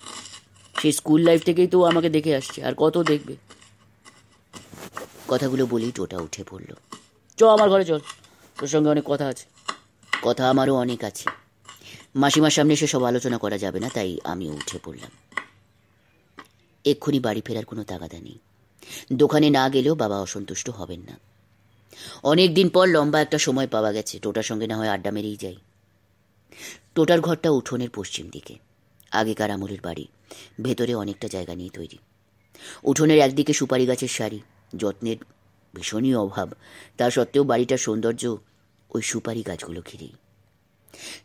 সেই স্কুল লাইফ থেকেই তো আমাকে দেখে আসছে আর কত দেখবে কথাগুলো বলেই টোটা উঠে পড়ল চ আমার ঘরে চল তোর সঙ্গে অনেক কথা আছে কথা আমারও অনেক আছে মাসিমার সামনে এসে সব আলোচনা করা যাবে না তাই আমিও উঠে পড়লাম এক্ষুনি বাড়ি ফেরার কোনো তাগাদা নেই দোকানে না গেলেও বাবা অসন্তুষ্ট হবেন না অনেক দিন পর লম্বা একটা সময় পাওয়া গেছে টোটার সঙ্গে না হয় আড্ডা মেরেই যাই টোটার ঘরটা উঠোনের পশ্চিম দিকে আগেকার আমলের বাড়ি ভেতরে অনেকটা জায়গা নিয়ে তৈরি উঠোনের একদিকে সুপারি গাছের সারি যত্নের ভীষণই অভাব তা সত্ত্বেও বাড়িটার সৌন্দর্য ওই সুপারি গাছগুলো ঘিরেই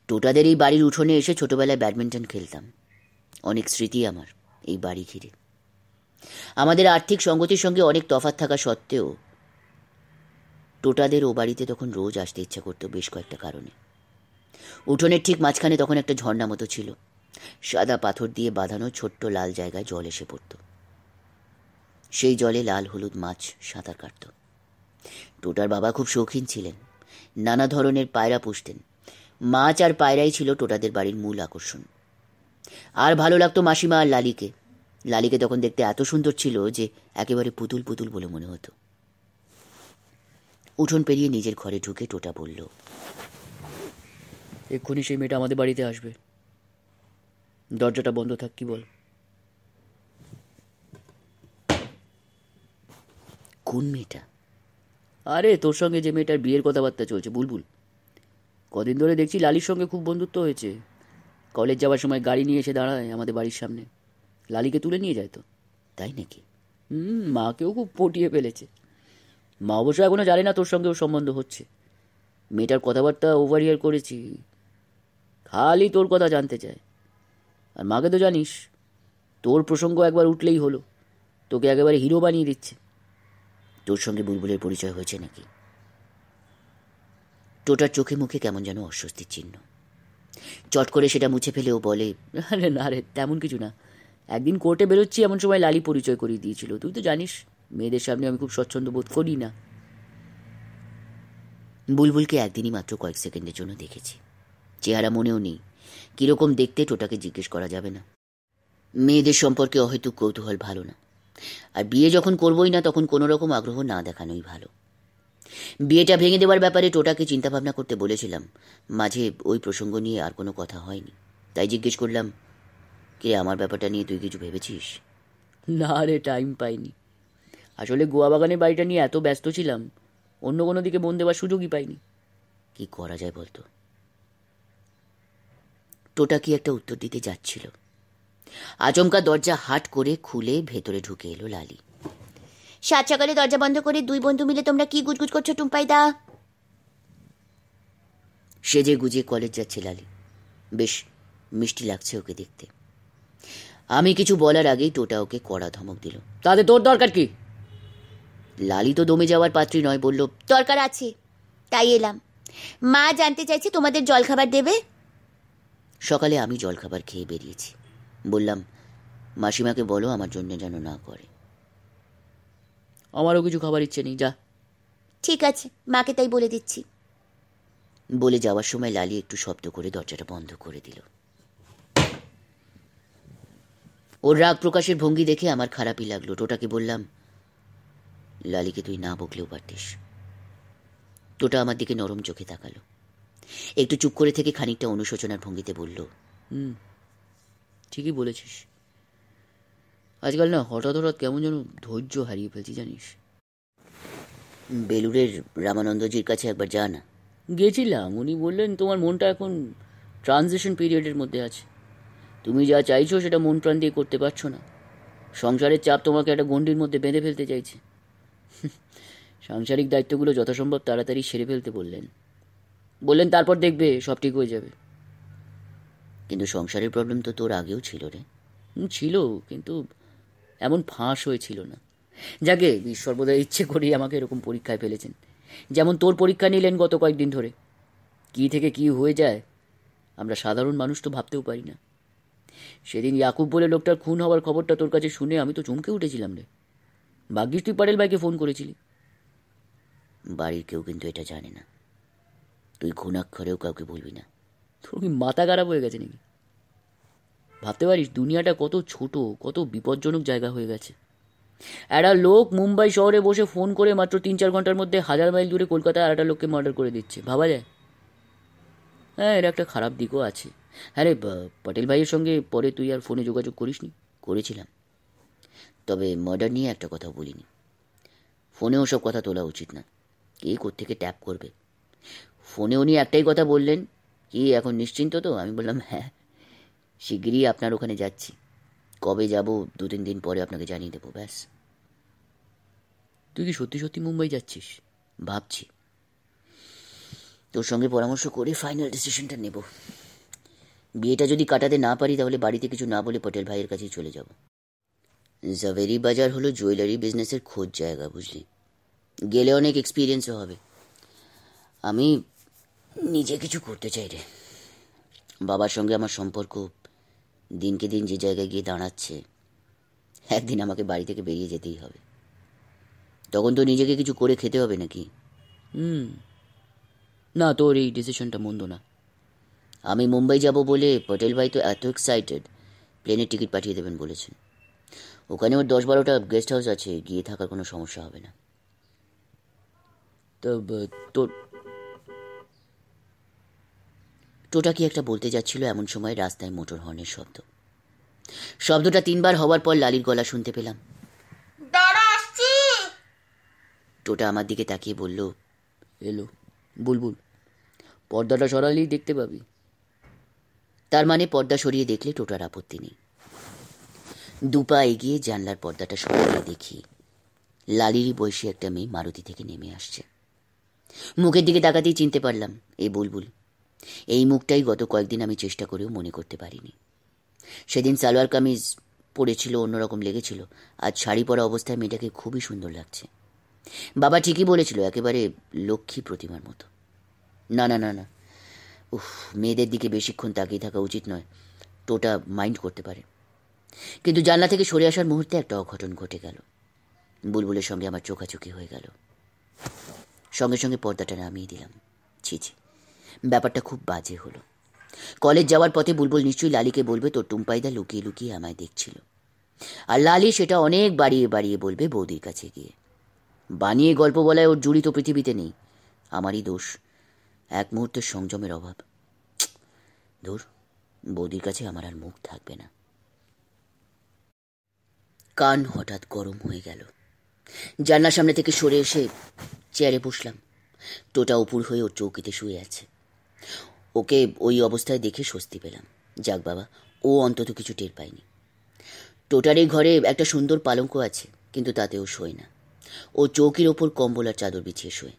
টোটাদের এই বাড়ির উঠোনে এসে ছোটবেলায় ব্যাডমিন্টন খেলতাম অনেক স্মৃতি আমার এই বাড়ি ঘিরে আমাদের আর্থিক সঙ্গতির সঙ্গে অনেক তফাত থাকা সত্ত্বেও টোটাদের ও বাড়িতে তখন রোজ আসতে ইচ্ছা করতো বেশ কয়েকটা কারণে উঠোনের ঠিক মাঝখানে তখন একটা ঝর্ণা মতো ছিল সাদা পাথর দিয়ে বাঁধানো ছোট্ট লাল জায়গায় জল এসে পড়ত সেই জলে লাল হলুদ মাছ সাঁতার কাটত টোটার বাবা খুব শৌখিন ছিলেন নানা ধরনের পায়রা পুষতেন মাছ আর পায়রাই ছিল টোটাদের বাড়ির মূল আকর্ষণ আর ভালো লাগতো মাসিমা আর লালিকে লালিকে তখন দেখতে এত সুন্দর ছিল যে একেবারে পুতুল পুতুল বলে মনে হতো উঠোন পেরিয়ে নিজের ঘরে ঢুকে টোটা বলল এক্ষুনি সেই মেয়েটা আমাদের বাড়িতে আসবে দরজাটা বন্ধ থাক কি বল কোন মেয়েটা আরে তোর সঙ্গে যে মেয়েটার বিয়ের কথাবার্তা চলছে বুলবুল কদিন ধরে দেখছি লালির সঙ্গে খুব বন্ধুত্ব হয়েছে কলেজ যাওয়ার সময় গাড়ি নিয়ে এসে দাঁড়ায় আমাদের বাড়ির সামনে লালিকে তুলে নিয়ে যায় তো তাই নাকি হুম মাকেও খুব পটিয়ে ফেলেছে মা অবশ্য এখনও জানে না তোর সঙ্গেও সম্বন্ধ হচ্ছে মেয়েটার কথাবার্তা ওভার ইয়ার করেছি খালি তোর কথা জানতে চায় আর মাকে তো জানিস তোর প্রসঙ্গ একবার উঠলেই হলো তোকে একেবারে হিরো বানিয়ে দিচ্ছে তোর সঙ্গে বুলবুলের পরিচয় হয়েছে নাকি টোটার চোখে মুখে কেমন যেন অস্বস্তির চিহ্ন চট করে সেটা মুছে ফেলেও বলে আরে না রে তেমন কিছু না একদিন কোর্টে বেরোচ্ছি এমন সময় লালি পরিচয় করিয়ে দিয়েছিল তুই তো জানিস মেয়েদের সামনে আমি খুব স্বচ্ছন্দ বোধ করি না বুলবুলকে একদিনই মাত্র কয়েক সেকেন্ডের জন্য দেখেছি চেহারা মনেও নেই কিরকম দেখতে টোটাকে জিজ্ঞেস করা যাবে না মেয়েদের সম্পর্কে অহেতুক কৌতূহল ভালো না আর বিয়ে যখন করবই না তখন কোনো রকম আগ্রহ না দেখানোই ভালো বিয়েটা ভেঙে দেওয়ার ব্যাপারে টোটাকে চিন্তাভাবনা করতে বলেছিলাম মাঝে ওই প্রসঙ্গ নিয়ে আর কোনো কথা হয়নি তাই জিজ্ঞেস করলাম কে আমার ব্যাপারটা নিয়ে তুই কিছু ভেবেছিস না রে টাইম পাইনি আসলে গোয়া বাগানের বাড়িটা নিয়ে এত ব্যস্ত ছিলাম অন্য কোনো দিকে মন দেওয়ার সুযোগই পাইনি কি করা যায় বলতো টোটাকি কি একটা উত্তর দিতে যাচ্ছিল আচমকা দরজা হাট করে খুলে ভেতরে ঢুকে এলো লালি সাত সকালে দরজা বন্ধ করে দুই বন্ধু মিলে তোমরা কি গুজগুজ করছো টুম্পাই দা সেজে গুজে কলেজ যাচ্ছে লালি বেশ মিষ্টি লাগছে ওকে দেখতে আমি কিছু বলার আগেই টোটা ওকে কড়া ধমক দিল তাতে তোর দরকার কি লালি তো দমে যাওয়ার পাত্রী নয় বলল দরকার আছে তাই এলাম মা জানতে চাইছে তোমাদের জলখাবার দেবে সকালে আমি জলখাবার খেয়ে বেরিয়েছি বললাম মাসিমাকে বলো আমার জন্য যেন না করে আমারও কিছু খাবার ইচ্ছে নেই যা ঠিক আছে মাকে তাই বলে দিচ্ছি বলে যাওয়ার সময় লালি একটু শব্দ করে দরজাটা বন্ধ করে দিল ওর রাগ প্রকাশের ভঙ্গি দেখে আমার খারাপই লাগলো টোটাকে বললাম লালিকে তুই না বকলেও পারতিস টোটা আমার দিকে নরম চোখে তাকালো একটু চুপ করে থেকে খানিকটা অনুশোচনার ভঙ্গিতে বলল হুম ঠিকই বলেছিস আজকাল না হঠাৎ হঠাৎ কেমন যেন ধৈর্য হারিয়ে ফেলছি জানিস বেলুরের রামানন্দজির কাছে একবার যা না গেছিলাম উনি বললেন তোমার মনটা এখন ট্রানজিশন পিরিয়ডের মধ্যে আছে তুমি যা চাইছো সেটা মন প্রাণ দিয়ে করতে পারছো না সংসারের চাপ তোমাকে একটা গণ্ডির মধ্যে বেঁধে ফেলতে চাইছে সাংসারিক দায়িত্বগুলো যথাসম্ভব তাড়াতাড়ি সেরে ফেলতে বললেন বললেন তারপর দেখবে সব ঠিক হয়ে যাবে কিন্তু সংসারের প্রবলেম তো তোর আগেও ছিল রে ছিল কিন্তু এমন ফাঁস হয়েছিল না যাকে সর্বদা ইচ্ছে করেই আমাকে এরকম পরীক্ষায় ফেলেছেন যেমন তোর পরীক্ষা নিলেন গত কয়েকদিন ধরে কি থেকে কি হয়ে যায় আমরা সাধারণ মানুষ তো ভাবতেও পারি না সেদিন ইয়াকুব বলে লোকটার খুন হওয়ার খবরটা তোর কাছে শুনে আমি তো চমকে উঠেছিলাম রে ভাগ্যিস তুই পারেল ভাইকে ফোন করেছিলি বাড়ির কেউ কিন্তু এটা জানে না তুই ঘুণাক্ষরেও কাউকে বলবি না তোর কি মাথা খারাপ হয়ে গেছে নাকি ভাবতে পারিস দুনিয়াটা কত ছোট কত বিপজ্জনক জায়গা হয়ে গেছে একটা লোক মুম্বাই শহরে বসে ফোন করে মাত্র তিন চার ঘন্টার মধ্যে হাজার মাইল দূরে কলকাতায় আর একটা লোককে মার্ডার করে দিচ্ছে ভাবা যায় হ্যাঁ এর একটা খারাপ দিকও আছে হ্যাঁ রে পটেল ভাইয়ের সঙ্গে পরে তুই আর ফোনে যোগাযোগ করিসনি করেছিলাম তবে মার্ডার নিয়ে একটা কথা বলিনি ফোনেও সব কথা তোলা উচিত না কে কোত্থেকে ট্যাপ করবে ফোনে উনি একটাই কথা বললেন কি এখন নিশ্চিন্ত তো আমি বললাম হ্যাঁ শিগগিরই আপনার ওখানে যাচ্ছি কবে যাব দু তিন দিন পরে আপনাকে জানিয়ে দেবো ব্যাস তুই কি সত্যি সত্যি মুম্বাই যাচ্ছিস ভাবছি তোর সঙ্গে পরামর্শ করে ফাইনাল ডিসিশনটা নেব বিয়েটা যদি কাটাতে না পারি তাহলে বাড়িতে কিছু না বলে পটেল ভাইয়ের কাছেই চলে যাব জাভেরি বাজার হলো জুয়েলারি বিজনেসের খোঁজ জায়গা বুঝলি গেলে অনেক এক্সপিরিয়েন্সও হবে আমি নিজে কিছু করতে চাই রে বাবার সঙ্গে আমার সম্পর্ক দিনকে দিন যে জায়গায় গিয়ে দাঁড়াচ্ছে একদিন আমাকে বাড়ি থেকে বেরিয়ে যেতেই হবে তখন তো নিজেকে কিছু করে খেতে হবে নাকি হুম না তোর এই ডিসিশনটা মন্দ না আমি মুম্বাই যাব বলে পটেল ভাই তো এত এক্সাইটেড প্লেনের টিকিট পাঠিয়ে দেবেন বলেছেন ওখানে ওর দশ বারোটা গেস্ট হাউস আছে গিয়ে থাকার কোনো সমস্যা হবে না তো তোর টোটা কি একটা বলতে যাচ্ছিল এমন সময় রাস্তায় মোটর হর্নের শব্দ শব্দটা তিনবার হওয়ার পর লালির গলা শুনতে পেলাম টোটা আমার দিকে তাকিয়ে বলল এলো বুলবুল পর্দাটা সরালেই দেখতে পাবি তার মানে পর্দা সরিয়ে দেখলে টোটার আপত্তি নেই দুপা এগিয়ে জানলার পর্দাটা সরিয়ে দেখি লালিরই বয়সী একটা মেয়ে মারুতি থেকে নেমে আসছে মুখের দিকে তাকাতেই চিনতে পারলাম এই বুলবুল এই মুখটাই গত কয়েকদিন আমি চেষ্টা করেও মনে করতে পারিনি সেদিন সালোয়ার কামিজ পরেছিল অন্যরকম লেগেছিল আজ শাড়ি পরা অবস্থায় মেয়েটাকে খুবই সুন্দর লাগছে বাবা ঠিকই বলেছিল একেবারে লক্ষ্মী প্রতিমার মতো না না না না উফ মেয়েদের দিকে বেশিক্ষণ তাকিয়ে থাকা উচিত নয় টোটা মাইন্ড করতে পারে কিন্তু জানলা থেকে সরে আসার মুহূর্তে একটা অঘটন ঘটে গেল বুলবুলের সঙ্গে আমার চোখাচোখি হয়ে গেল সঙ্গে সঙ্গে পর্দাটা নামিয়ে দিলাম ছি ছি ব্যাপারটা খুব বাজে হলো কলেজ যাওয়ার পথে বুলবুল নিশ্চয়ই লালিকে বলবে তোর টুম্পাইদা লুকিয়ে লুকিয়ে আমায় দেখছিল আর লালি সেটা অনেক বাড়িয়ে বাড়িয়ে বলবে বৌদির কাছে গিয়ে বানিয়ে গল্প বলায় ওর জুড়ি তো পৃথিবীতে নেই আমারই দোষ এক মুহূর্তের সংযমের অভাব ধর বৌদির কাছে আমার আর মুখ থাকবে না কান হঠাৎ গরম হয়ে গেল জানলার সামনে থেকে সরে এসে চেয়ারে বসলাম টোটা উপুর হয়ে ওর চৌকিতে শুয়ে আছে ওকে ওই অবস্থায় দেখে স্বস্তি পেলাম যাক বাবা ও অন্তত কিছু টের পায়নি টোটারের ঘরে একটা সুন্দর পালঙ্ক আছে কিন্তু তাতে ও শোয় না ও চৌকির ওপর কম্বল আর চাদর বিছিয়ে শোয়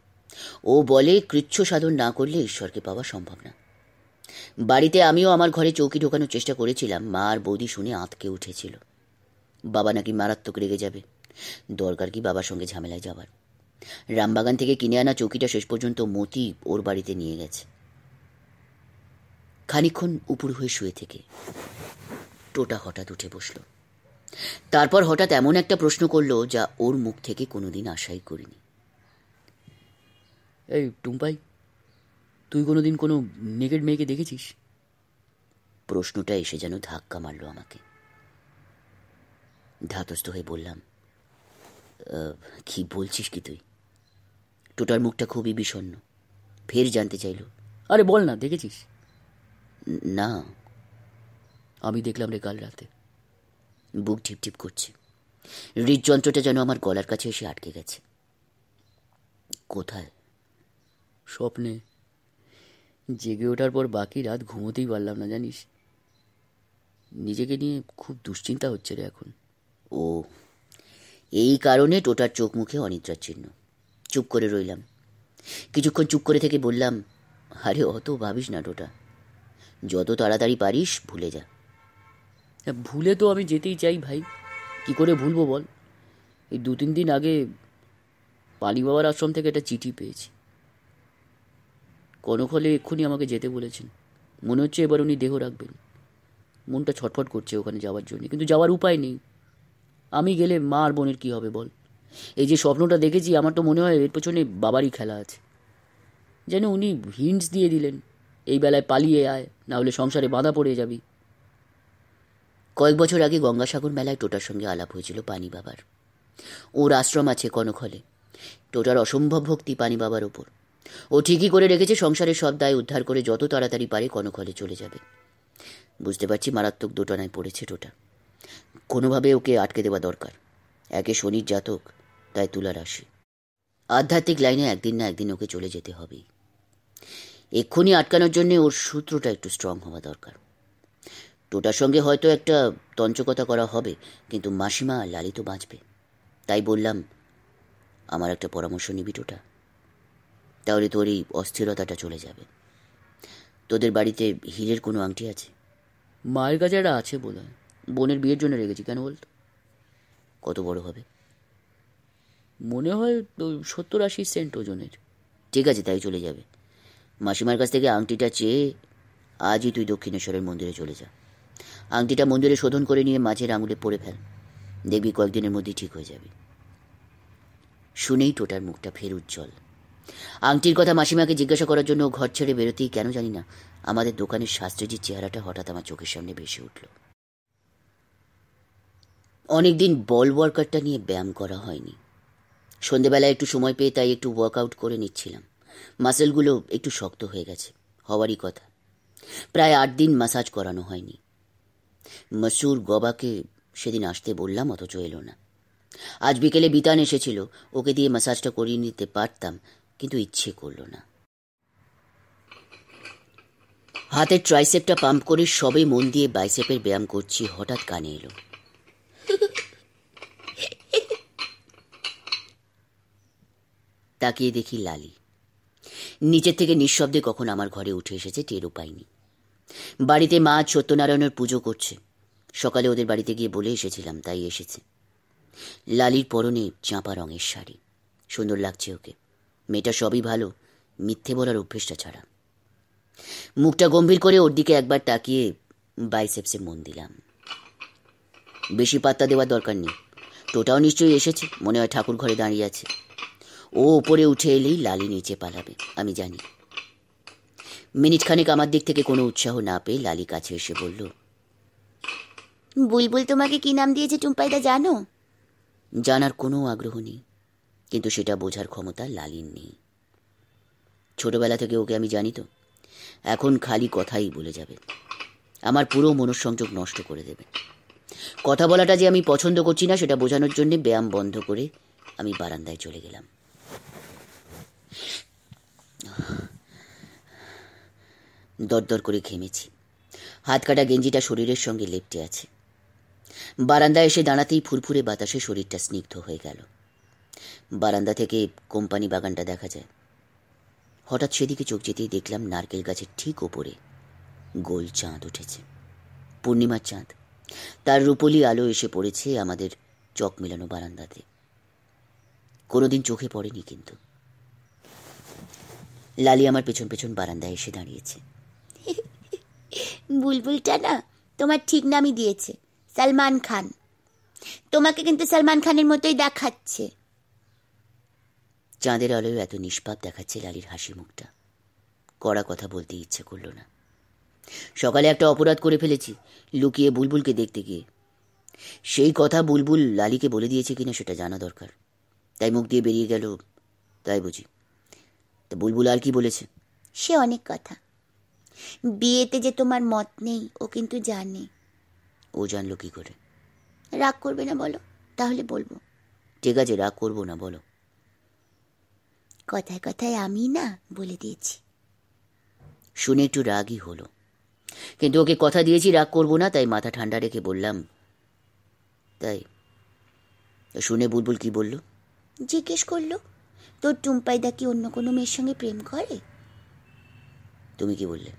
ও বলে কৃচ্ছ সাধন না করলে ঈশ্বরকে পাওয়া সম্ভব না বাড়িতে আমিও আমার ঘরে চৌকি ঢোকানোর চেষ্টা করেছিলাম মা আর বৌদি শুনে আঁতকে উঠেছিল বাবা নাকি মারাত্মক রেগে যাবে দরকার কি বাবার সঙ্গে ঝামেলায় যাবার রামবাগান থেকে কিনে আনা চৌকিটা শেষ পর্যন্ত মতি ওর বাড়িতে নিয়ে গেছে খানিক্ষণ উপর হয়ে শুয়ে থেকে টোটা হঠাৎ উঠে বসল তারপর হঠাৎ এমন একটা প্রশ্ন করলো যা ওর মুখ থেকে কোনোদিন আশাই করিনি এই টুম্পাই তুই কোনোদিন কোনো নেগেড মেয়েকে দেখেছিস প্রশ্নটা এসে যেন ধাক্কা মারলো আমাকে ধাতস্থ হয়ে বললাম কি বলছিস কি তুই টোটার মুখটা খুবই বিষণ্ন ফের জানতে চাইল আরে বল না দেখেছিস না আমি দেখলাম রে কাল রাতে বুক ঢিপঢিপ করছে হৃদযন্ত্রটা যেন আমার গলার কাছে এসে আটকে গেছে কোথায় স্বপ্নে জেগে ওঠার পর বাকি রাত ঘুমোতেই পারলাম না জানিস নিজেকে নিয়ে খুব দুশ্চিন্তা হচ্ছে রে এখন ও এই কারণে টোটার চোখ মুখে অনিদ্রার চিহ্ন চুপ করে রইলাম কিছুক্ষণ চুপ করে থেকে বললাম আরে অত ভাবিস না টোটা যত তাড়াতাড়ি পারিস ভুলে যা ভুলে তো আমি যেতেই চাই ভাই কি করে ভুলবো বল এই দু তিন দিন আগে পানি বাবার আশ্রম থেকে একটা চিঠি পেয়েছি কনক হলে এক্ষুনি আমাকে যেতে বলেছেন মনে হচ্ছে এবার উনি দেহ রাখবেন মনটা ছটফট করছে ওখানে যাওয়ার জন্য কিন্তু যাওয়ার উপায় নেই আমি গেলে মা আর বোনের কী হবে বল এই যে স্বপ্নটা দেখেছি আমার তো মনে হয় এর পেছনে বাবারই খেলা আছে যেন উনি হিন্টস দিয়ে দিলেন এই বেলায় পালিয়ে আয় না হলে সংসারে বাঁধা পড়ে যাবি কয়েক বছর আগে গঙ্গাসাগর মেলায় টোটার সঙ্গে আলাপ হয়েছিল পানি বাবার ওর আশ্রম আছে কনখলে টোটার অসম্ভব ভক্তি পানি বাবার ওপর ও ঠিকই করে রেখেছে সংসারের সব দায় উদ্ধার করে যত তাড়াতাড়ি পারে কনখলে চলে যাবে বুঝতে পারছি মারাত্মক দুটানায় পড়েছে টোটা কোনোভাবে ওকে আটকে দেওয়া দরকার একে শনির জাতক তাই তুলার রাশি আধ্যাত্মিক লাইনে একদিন না একদিন ওকে চলে যেতে হবেই এক্ষুনি আটকানোর জন্যে ওর সূত্রটা একটু স্ট্রং হওয়া দরকার টোটার সঙ্গে হয়তো একটা তঞ্চকতা করা হবে কিন্তু মাসিমা লালি তো বাঁচবে তাই বললাম আমার একটা পরামর্শ নিবি টোটা তাহলে তোর এই অস্থিরতাটা চলে যাবে তোদের বাড়িতে হিলের কোনো আংটি আছে মায়ের কাছে একটা আছে বোধ বোনের বিয়ের জন্য রেখেছি কেন বলতো কত বড় হবে মনে হয় সত্তর আশি সেন্ট ওজনের ঠিক আছে তাই চলে যাবে মাসিমার কাছ থেকে আংটিটা চেয়ে আজই তুই দক্ষিণেশ্বরের মন্দিরে চলে যা আংটিটা মন্দিরে শোধন করে নিয়ে মাঝের আঙুলে পড়ে ফেল দেখবি কয়েকদিনের মধ্যেই ঠিক হয়ে যাবে শুনেই টোটার মুখটা ফের উজ্জ্বল আংটির কথা মাসিমাকে জিজ্ঞাসা করার জন্য ঘর ছেড়ে বেরোতেই কেন জানি না আমাদের দোকানের শাস্ত্রীজির চেহারাটা হঠাৎ আমার চোখের সামনে ভেসে উঠল অনেকদিন বল ওয়ার্কারটা নিয়ে ব্যায়াম করা হয়নি সন্ধেবেলায় একটু সময় পেয়ে তাই একটু ওয়ার্কআউট করে নিচ্ছিলাম মাসেলগুলো একটু শক্ত হয়ে গেছে হওয়ারই কথা প্রায় আট দিন মাসাজ করানো হয়নি মসুর গবাকে সেদিন আসতে বললাম অথচ এলো না আজ বিকেলে বিতান এসেছিল ওকে দিয়ে মাসাজটা করিয়ে নিতে পারতাম কিন্তু ইচ্ছে করল না হাতের ট্রাইসেপটা পাম্প করে সবে মন দিয়ে বাইসেপের ব্যায়াম করছি হঠাৎ কানে এলো তাকিয়ে দেখি লালি নিজের থেকে নিঃশব্দে কখন আমার ঘরে উঠে এসেছে টেরও পাইনি বাড়িতে মা সত্যনারায়ণের পুজো করছে সকালে ওদের বাড়িতে গিয়ে বলে এসেছিলাম তাই এসেছে লালির পরনে চাঁপা রঙের শাড়ি সুন্দর লাগছে ওকে মেয়েটা সবই ভালো মিথ্যে বলার অভ্যেসটা ছাড়া মুখটা গম্ভীর করে ওর দিকে একবার তাকিয়ে বাইসেপসে মন দিলাম বেশি পাত্তা দেওয়ার দরকার নেই টোটাও নিশ্চয়ই এসেছে মনে হয় ঠাকুর ঘরে দাঁড়িয়ে আছে ও উপরে উঠে এলেই লালি নিচে পালাবে আমি জানি মিনিটখানেক আমার দিক থেকে কোনো উৎসাহ না পেয়ে লালি কাছে এসে বলল বুলবুল তোমাকে কি নাম দিয়েছে টুম্পাইদা জানো জানার কোনো আগ্রহ নেই কিন্তু সেটা বোঝার ক্ষমতা লালিন নেই ছোটবেলা থেকে ওকে আমি জানি তো এখন খালি কথাই বলে যাবে আমার পুরো মনঃসংযোগ নষ্ট করে দেবে কথা বলাটা যে আমি পছন্দ করছি না সেটা বোঝানোর জন্যে ব্যায়াম বন্ধ করে আমি বারান্দায় চলে গেলাম দরদর করে ঘেমেছি হাত কাটা গেঞ্জিটা শরীরের সঙ্গে লেপটে আছে বারান্দায় এসে দাঁড়াতেই ফুরফুরে বাতাসে শরীরটা স্নিগ্ধ হয়ে গেল বারান্দা থেকে কোম্পানি বাগানটা দেখা যায় হঠাৎ সেদিকে চোখ যেতেই দেখলাম নারকেল গাছের ঠিক ওপরে গোল চাঁদ উঠেছে পূর্ণিমার চাঁদ তার রূপলি আলো এসে পড়েছে আমাদের চক মেলানো বারান্দাতে কোনোদিন চোখে পড়েনি কিন্তু লালি আমার পেছন পেছন বারান্দায় এসে দাঁড়িয়েছে বুলবুলটা না তোমার ঠিক নামই দিয়েছে সালমান খান তোমাকে কিন্তু সালমান খানের মতোই দেখাচ্ছে চাঁদের আলোয় এত নিষ্পাপ দেখাচ্ছে লালির হাসি মুখটা কড়া কথা বলতে ইচ্ছে করল না সকালে একটা অপরাধ করে ফেলেছি লুকিয়ে বুলবুলকে দেখতে গিয়ে সেই কথা বুলবুল লালিকে বলে দিয়েছে কিনা সেটা জানা দরকার তাই মুখ দিয়ে বেরিয়ে গেল তাই বুঝি তা বুলবুল আর কি বলেছে সে অনেক কথা বিয়েতে যে তোমার মত নেই ও কিন্তু জানে ও জানলো কি করে রাগ করবে না বলো তাহলে বলবো ঠিক আছে রাগ করবো না বলো কথায় কথায় আমি না বলে দিয়েছি শুনে একটু রাগই হলো কিন্তু ওকে কথা দিয়েছি রাগ করবো না তাই মাথা ঠান্ডা রেখে বললাম তাই শুনে বুলবুল কি বলল জিজ্ঞেস করলো তোর টুম্পাইদা কি অন্য কোনো মেয়ের সঙ্গে প্রেম করে তুমি কি বললে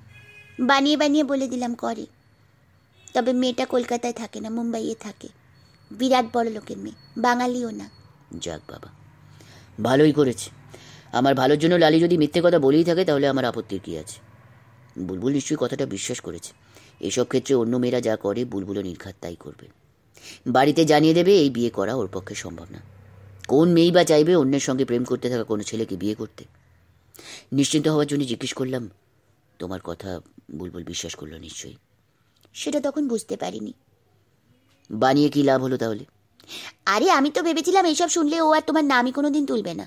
বানিয়ে বানিয়ে বলে দিলাম করে তবে মেয়েটা কলকাতায় থাকে না মুম্বাইয়ে থাকে বিরাট বড় লোকের মেয়ে বাঙালিও না যাক বাবা ভালোই করেছে আমার ভালোর জন্য লালি যদি মিথ্যে কথা বলেই থাকে তাহলে আমার আপত্তির কী আছে বুলবুল নিশ্চয়ই কথাটা বিশ্বাস করেছে এসব ক্ষেত্রে অন্য মেয়েরা যা করে বুলবুলও নির্ঘাত তাই করবে বাড়িতে জানিয়ে দেবে এই বিয়ে করা ওর পক্ষে সম্ভব না কোন মেয়েই বা চাইবে অন্যের সঙ্গে প্রেম করতে থাকা কোনো ছেলেকে বিয়ে করতে নিশ্চিন্ত হওয়ার জন্য জিজ্ঞেস করলাম তোমার কথা বুলবুল বিশ্বাস করলো নিশ্চয়ই সেটা তখন বুঝতে পারিনি বানিয়ে কি লাভ হলো তাহলে আরে আমি তো ভেবেছিলাম এইসব শুনলে ও আর তোমার নামই কোনো দিন তুলবে না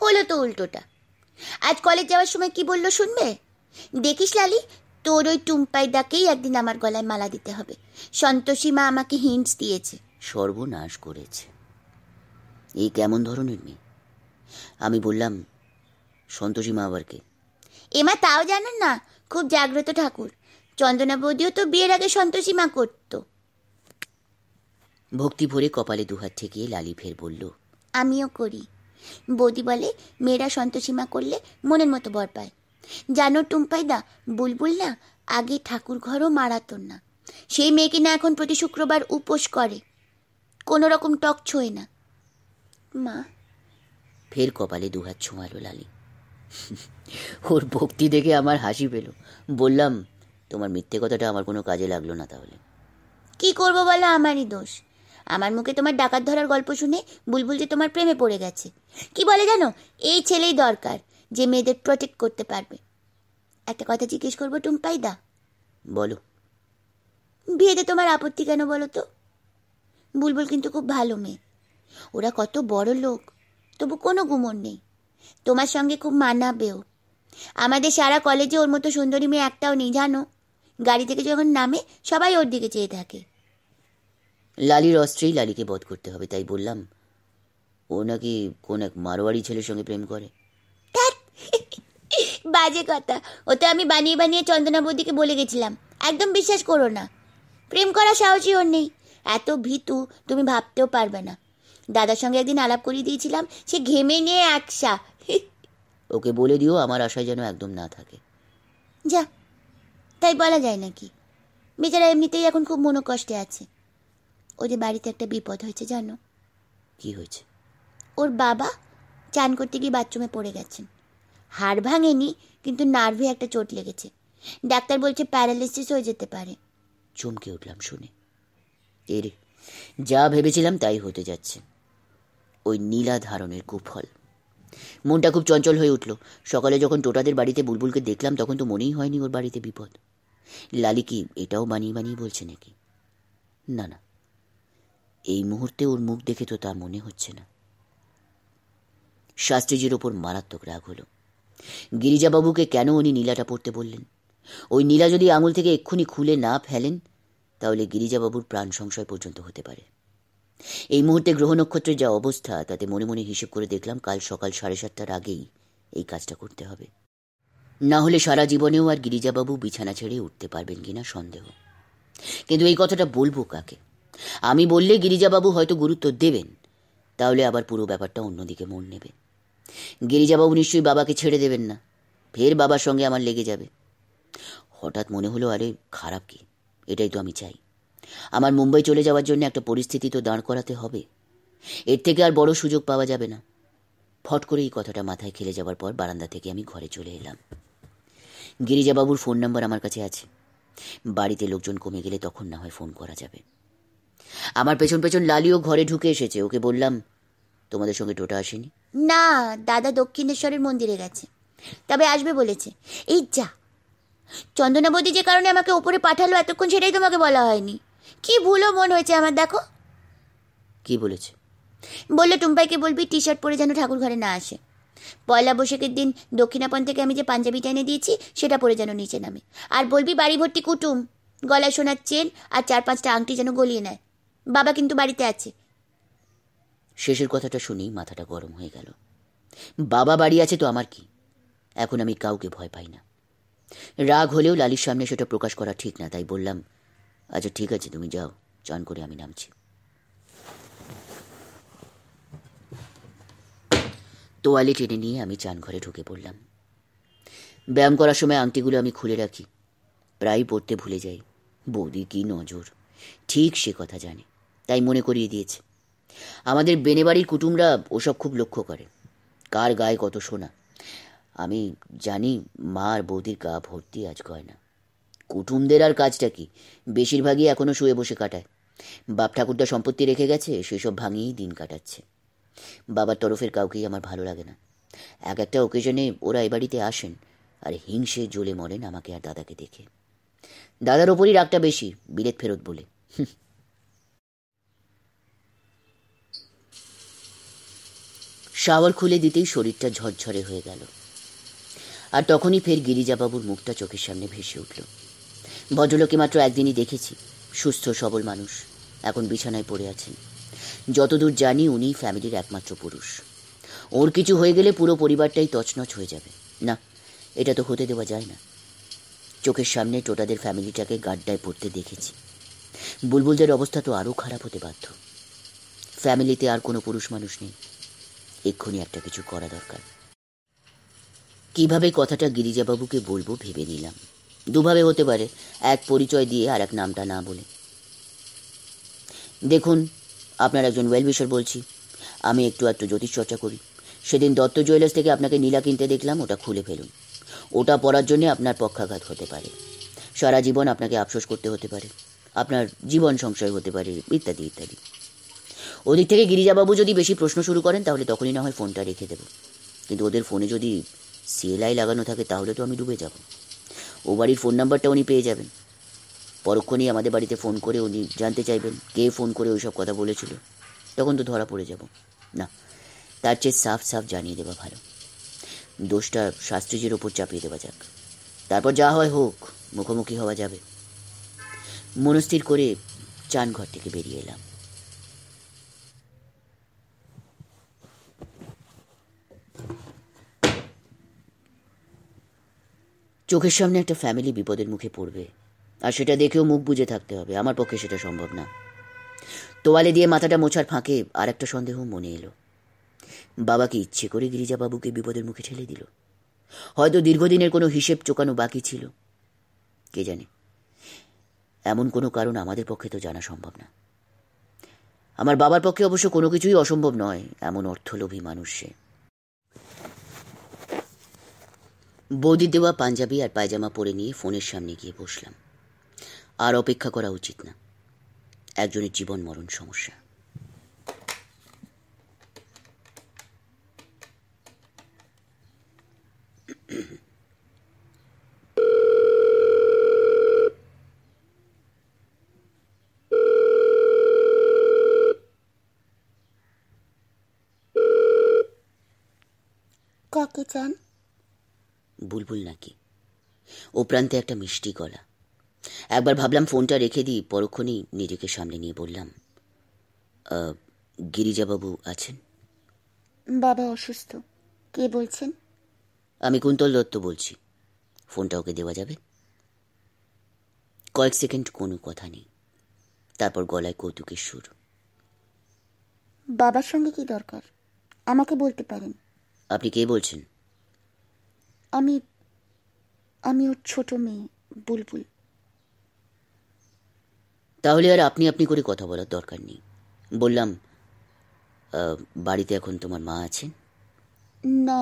হলো তো উল্টোটা আজ কলেজ যাওয়ার সময় কি বললো শুনবে দেখিস লালি তোর ওই টুম্পাই ডাকেই একদিন আমার গলায় মালা দিতে হবে সন্তোষী মা আমাকে হিন্টস দিয়েছে সর্বনাশ করেছে এই কেমন ধরনের মেয়ে আমি বললাম সন্তোষী মা আবারকে এমা তাও জানেন না খুব জাগ্রত ঠাকুর চন্দনা বৌদিও তো বিয়ের আগে সন্তোষী মা করত ভক্তি ভরে কপালে দুহাত ঠেকিয়ে লালি ফের বলল আমিও করি বৌদি বলে মেয়েরা সন্তোষী মা করলে মনের মতো বর পায় জানো টুম্পাইদা বুলবুল না আগে ঠাকুর ঘরও মারাত না সেই মেয়েকে না এখন প্রতি শুক্রবার উপোস করে কোনো রকম টক ছোঁয় না মা ফের কপালে দুহাত ছোঁয়ালো লালি ওর ভক্তি দেখে আমার হাসি পেল বললাম তোমার মিথ্যে কথাটা আমার কোনো কাজে লাগলো না তাহলে কি করবো বলো আমারই দোষ আমার মুখে তোমার ডাকাত ধরার গল্প শুনে বুলবুল যে তোমার প্রেমে পড়ে গেছে কি বলে জানো এই ছেলেই দরকার যে মেয়েদের প্রোটেক্ট করতে পারবে একটা কথা জিজ্ঞেস করবো টুম্পাই দা বলো বিয়েতে তোমার আপত্তি কেন বলো তো বুলবুল কিন্তু খুব ভালো মেয়ে ওরা কত বড় লোক তবু কোনো গুমর নেই তোমার সঙ্গে খুব মানাবেও আমাদের সারা কলেজে ওর মতো সুন্দরী মেয়ে একটাও নেই জানো গাড়ি থেকে যখন নামে সবাই ওর দিকে চেয়ে থাকে লালির অস্ত্রেই লালিকে বধ করতে হবে তাই বললাম ও নাকি কোন এক মারোয়ারি ছেলের সঙ্গে প্রেম করে বাজে কথা ও তো আমি বানিয়ে বানিয়ে চন্দনা বৌদিকে বলে গেছিলাম একদম বিশ্বাস করো না প্রেম করা সাহসী ওর নেই এত ভীতু তুমি ভাবতেও পারবে না দাদার সঙ্গে একদিন আলাপ করিয়ে দিয়েছিলাম সে ঘেমে নিয়ে একসা ওকে বলে দিও আমার আশায় যেন একদম না থাকে যা তাই বলা যায় নাকি বেচারা এমনিতেই এখন খুব মনোকষ্টে আছে ওদের বাড়িতে একটা বিপদ হয়েছে জানো কি হয়েছে ওর বাবা চান করতে গিয়ে বাথরুমে পড়ে গেছেন হাড় ভাঙেনি কিন্তু নার্ভে একটা চোট লেগেছে ডাক্তার বলছে প্যারালাইসিস হয়ে যেতে পারে চমকে উঠলাম শুনে এর যা ভেবেছিলাম তাই হতে যাচ্ছে ওই নীলা ধারণের কুফল মনটা খুব চঞ্চল হয়ে উঠল সকালে যখন টোটাদের বাড়িতে বুলবুলকে দেখলাম তখন তো মনেই হয়নি ওর বাড়িতে বিপদ লালি কি এটাও বানিয়ে বানিয়ে বলছে নাকি না না এই মুহূর্তে ওর মুখ দেখে তো তা মনে হচ্ছে না শাস্ত্রীজির ওপর মারাত্মক রাগ হলো গিরিজাবাবুকে কেন উনি নীলাটা পড়তে বললেন ওই নীলা যদি আঙুল থেকে এক্ষুনি খুলে না ফেলেন তাহলে গিরিজাবাবুর প্রাণ সংশয় পর্যন্ত হতে পারে এই মুহূর্তে গ্রহ নক্ষত্রের যা অবস্থা তাতে মনে মনে হিসেব করে দেখলাম কাল সকাল সাড়ে সাতটার আগেই এই কাজটা করতে হবে না হলে সারা জীবনেও আর গিরিজাবাবু বিছানা ছেড়ে উঠতে পারবেন কিনা সন্দেহ কিন্তু এই কথাটা বলবো কাকে আমি বললে গিরিজাবাবু হয়তো গুরুত্ব দেবেন তাহলে আবার পুরো ব্যাপারটা অন্যদিকে মন নেবে গিরিজাবাবু নিশ্চয়ই বাবাকে ছেড়ে দেবেন না ফের বাবার সঙ্গে আমার লেগে যাবে হঠাৎ মনে হলো আরে খারাপ কি এটাই তো আমি চাই আমার মুম্বাই চলে যাওয়ার জন্য একটা পরিস্থিতি তো দাঁড় করাতে হবে এর থেকে আর বড় সুযোগ পাওয়া যাবে না ফট করে এই কথাটা মাথায় খেলে যাওয়ার পর বারান্দা থেকে আমি ঘরে চলে এলাম গিরিজাবাবুর ফোন নাম্বার আমার কাছে আছে বাড়িতে লোকজন কমে গেলে তখন না হয় ফোন করা যাবে আমার পেছন পেছন লালিও ঘরে ঢুকে এসেছে ওকে বললাম তোমাদের সঙ্গে টোটা আসেনি না দাদা দক্ষিণেশ্বরের মন্দিরে গেছে তবে আসবে বলেছে এই যা চন্দনাবতী যে কারণে আমাকে ওপরে পাঠালো এতক্ষণ সেটাই তোমাকে বলা হয়নি কি ভুলো মন হয়েছে আমার দেখো কি বলেছে বললো টুম্পাইকে বলবি টি শার্ট পরে যেন ঠাকুর ঘরে না আসে পয়লা বৈশাখের দিন দক্ষিণাপন থেকে আমি যে পাঞ্জাবিটা এনে দিয়েছি সেটা পরে যেন নিচে নামে আর বলবি বাড়ি ভর্তি কুটুম গলায় সোনার চেন আর চার পাঁচটা আংটি যেন গলিয়ে নেয় বাবা কিন্তু বাড়িতে আছে শেষের কথাটা শুনেই মাথাটা গরম হয়ে গেল বাবা বাড়ি আছে তো আমার কি এখন আমি কাউকে ভয় পাই না রাগ হলেও লালির সামনে সেটা প্রকাশ করা ঠিক না তাই বললাম আচ্ছা ঠিক আছে তুমি যাও চান করে আমি নামছি তোয়ালি টেনে নিয়ে আমি চান ঘরে ঢুকে পড়লাম ব্যায়াম করার সময় আংটিগুলো আমি খুলে রাখি প্রায় পড়তে ভুলে যাই বৌদি কি নজর ঠিক সে কথা জানে তাই মনে করিয়ে দিয়েছে আমাদের বেনে বাড়ির কুটুমরা ওসব খুব লক্ষ্য করে কার গায়ে কত শোনা আমি জানি মা আর বৌদির গা ভর্তি আজ গয়না কুটুমদের আর কাজটা কি বেশিরভাগই এখনও শুয়ে বসে কাটায় বাপ ঠাকুরদা সম্পত্তি রেখে গেছে সেসব ভাঙিয়েই দিন কাটাচ্ছে বাবার তরফের কাউকেই আমার ভালো লাগে না এক একটা ওকেশনে ওরা এ বাড়িতে আসেন আর হিংসে জ্বলে মরেন আমাকে আর দাদাকে দেখে দাদার ওপরই রাগটা বেশি বিলেত ফেরত বলে শাওয়ার খুলে দিতেই শরীরটা ঝরঝরে হয়ে গেল আর তখনই ফের গিরিজাবাবুর মুখটা চোখের সামনে ভেসে উঠল ভদ্রলোকে মাত্র একদিনই দেখেছি সুস্থ সবল মানুষ এখন বিছানায় পড়ে আছেন যতদূর জানি উনি ফ্যামিলির একমাত্র পুরুষ ওর কিছু হয়ে গেলে পুরো পরিবারটাই তছনছ হয়ে যাবে না এটা তো হতে দেওয়া যায় না চোখের সামনে টোটাদের ফ্যামিলিটাকে গাড্ডায় পড়তে দেখেছি বুলবুলদের অবস্থা তো আরও খারাপ হতে বাধ্য ফ্যামিলিতে আর কোনো পুরুষ মানুষ নেই এক্ষুনি একটা কিছু করা দরকার কিভাবে কথাটা গিরিজাবাবুকে বলবো ভেবে নিলাম দুভাবে হতে পারে এক পরিচয় দিয়ে আর এক নামটা না বলে দেখুন আপনার একজন ওয়েলবিশার বলছি আমি একটু আধটু জ্যোতিষ চর্চা করি সেদিন দত্ত জুয়েলার্স থেকে আপনাকে নীলা কিনতে দেখলাম ওটা খুলে ফেলুন ওটা পড়ার জন্যে আপনার পক্ষাঘাত হতে পারে সারা জীবন আপনাকে আফসোস করতে হতে পারে আপনার জীবন সংশয় হতে পারে ইত্যাদি ইত্যাদি ওদিক থেকে গিরিজাবাবু যদি বেশি প্রশ্ন শুরু করেন তাহলে তখনই না হয় ফোনটা রেখে দেব কিন্তু ওদের ফোনে যদি সিএলআই লাগানো থাকে তাহলে তো আমি ডুবে যাবো ও বাড়ির ফোন নাম্বারটা উনি পেয়ে যাবেন পরক্ষণেই আমাদের বাড়িতে ফোন করে উনি জানতে চাইবেন কে ফোন করে ওইসব কথা বলেছিল তখন তো ধরা পড়ে যাব না তার চেয়ে সাফ সাফ জানিয়ে দেওয়া ভালো দোষটা শাস্ত্রীজির ওপর চাপিয়ে দেওয়া যাক তারপর যা হয় হোক মুখোমুখি হওয়া যাবে মনস্থির করে চান ঘর থেকে বেরিয়ে এলাম চোখের সামনে একটা ফ্যামিলি বিপদের মুখে পড়বে আর সেটা দেখেও মুখ বুঝে থাকতে হবে আমার পক্ষে সেটা সম্ভব না তোয়ালে দিয়ে মাথাটা মোছার ফাঁকে আর একটা সন্দেহ মনে এলো বাবাকে ইচ্ছে করে গিরিজাবাবুকে বিপদের মুখে ঠেলে দিল হয়তো দীর্ঘদিনের কোনো হিসেব চোকানো বাকি ছিল কে জানে এমন কোনো কারণ আমাদের পক্ষে তো জানা সম্ভব না আমার বাবার পক্ষে অবশ্য কোনো কিছুই অসম্ভব নয় এমন অর্থলোভী মানুষ সে বৌদি দেওয়া পাঞ্জাবি আর পায়জামা পরে নিয়ে ফোনের সামনে গিয়ে বসলাম আর অপেক্ষা করা উচিত না একজনের জীবন মরণ সমস্যা কাকে চান বুলবুল নাকি ও প্রান্তে একটা মিষ্টি গলা একবার ভাবলাম ফোনটা রেখে দিই পরক্ষণেই নিজেকে সামনে নিয়ে বললাম গিরিজাবাবু আছেন বাবা অসুস্থ কে বলছেন আমি কুন্তল দত্ত বলছি ফোনটা ওকে দেওয়া যাবে কয়েক সেকেন্ড কোনো কথা নেই তারপর গলায় কৌতুকের সুর বাবার সঙ্গে কি দরকার আমাকে বলতে পারেন আপনি কে বলছেন আমি আমি ওর ছোট মেয়ে বুলবুল তাহলে আর আপনি আপনি করে কথা বলার দরকার নেই বললাম বাড়িতে এখন তোমার মা আছেন না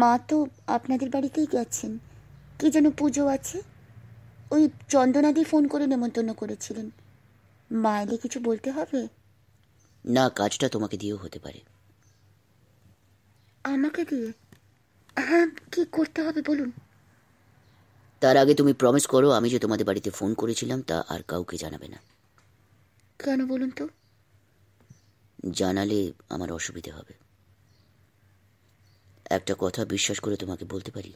মা তো আপনাদের বাড়িতেই গেছেন কি যেন পুজো আছে ওই চন্দনাদি ফোন করে নেমন্তন্ন করেছিলেন মা এলে কিছু বলতে হবে না কাজটা তোমাকে দিয়েও হতে পারে আমাকে দিয়ে হ্যাঁ কি করতে হবে বলুন তার আগে তুমি প্রমিস করো আমি যে তোমাদের বাড়িতে ফোন করেছিলাম তা আর কাউকে জানাবে না কেন বলুন তো জানালে আমার অসুবিধে হবে একটা কথা বিশ্বাস করে তোমাকে বলতে পারি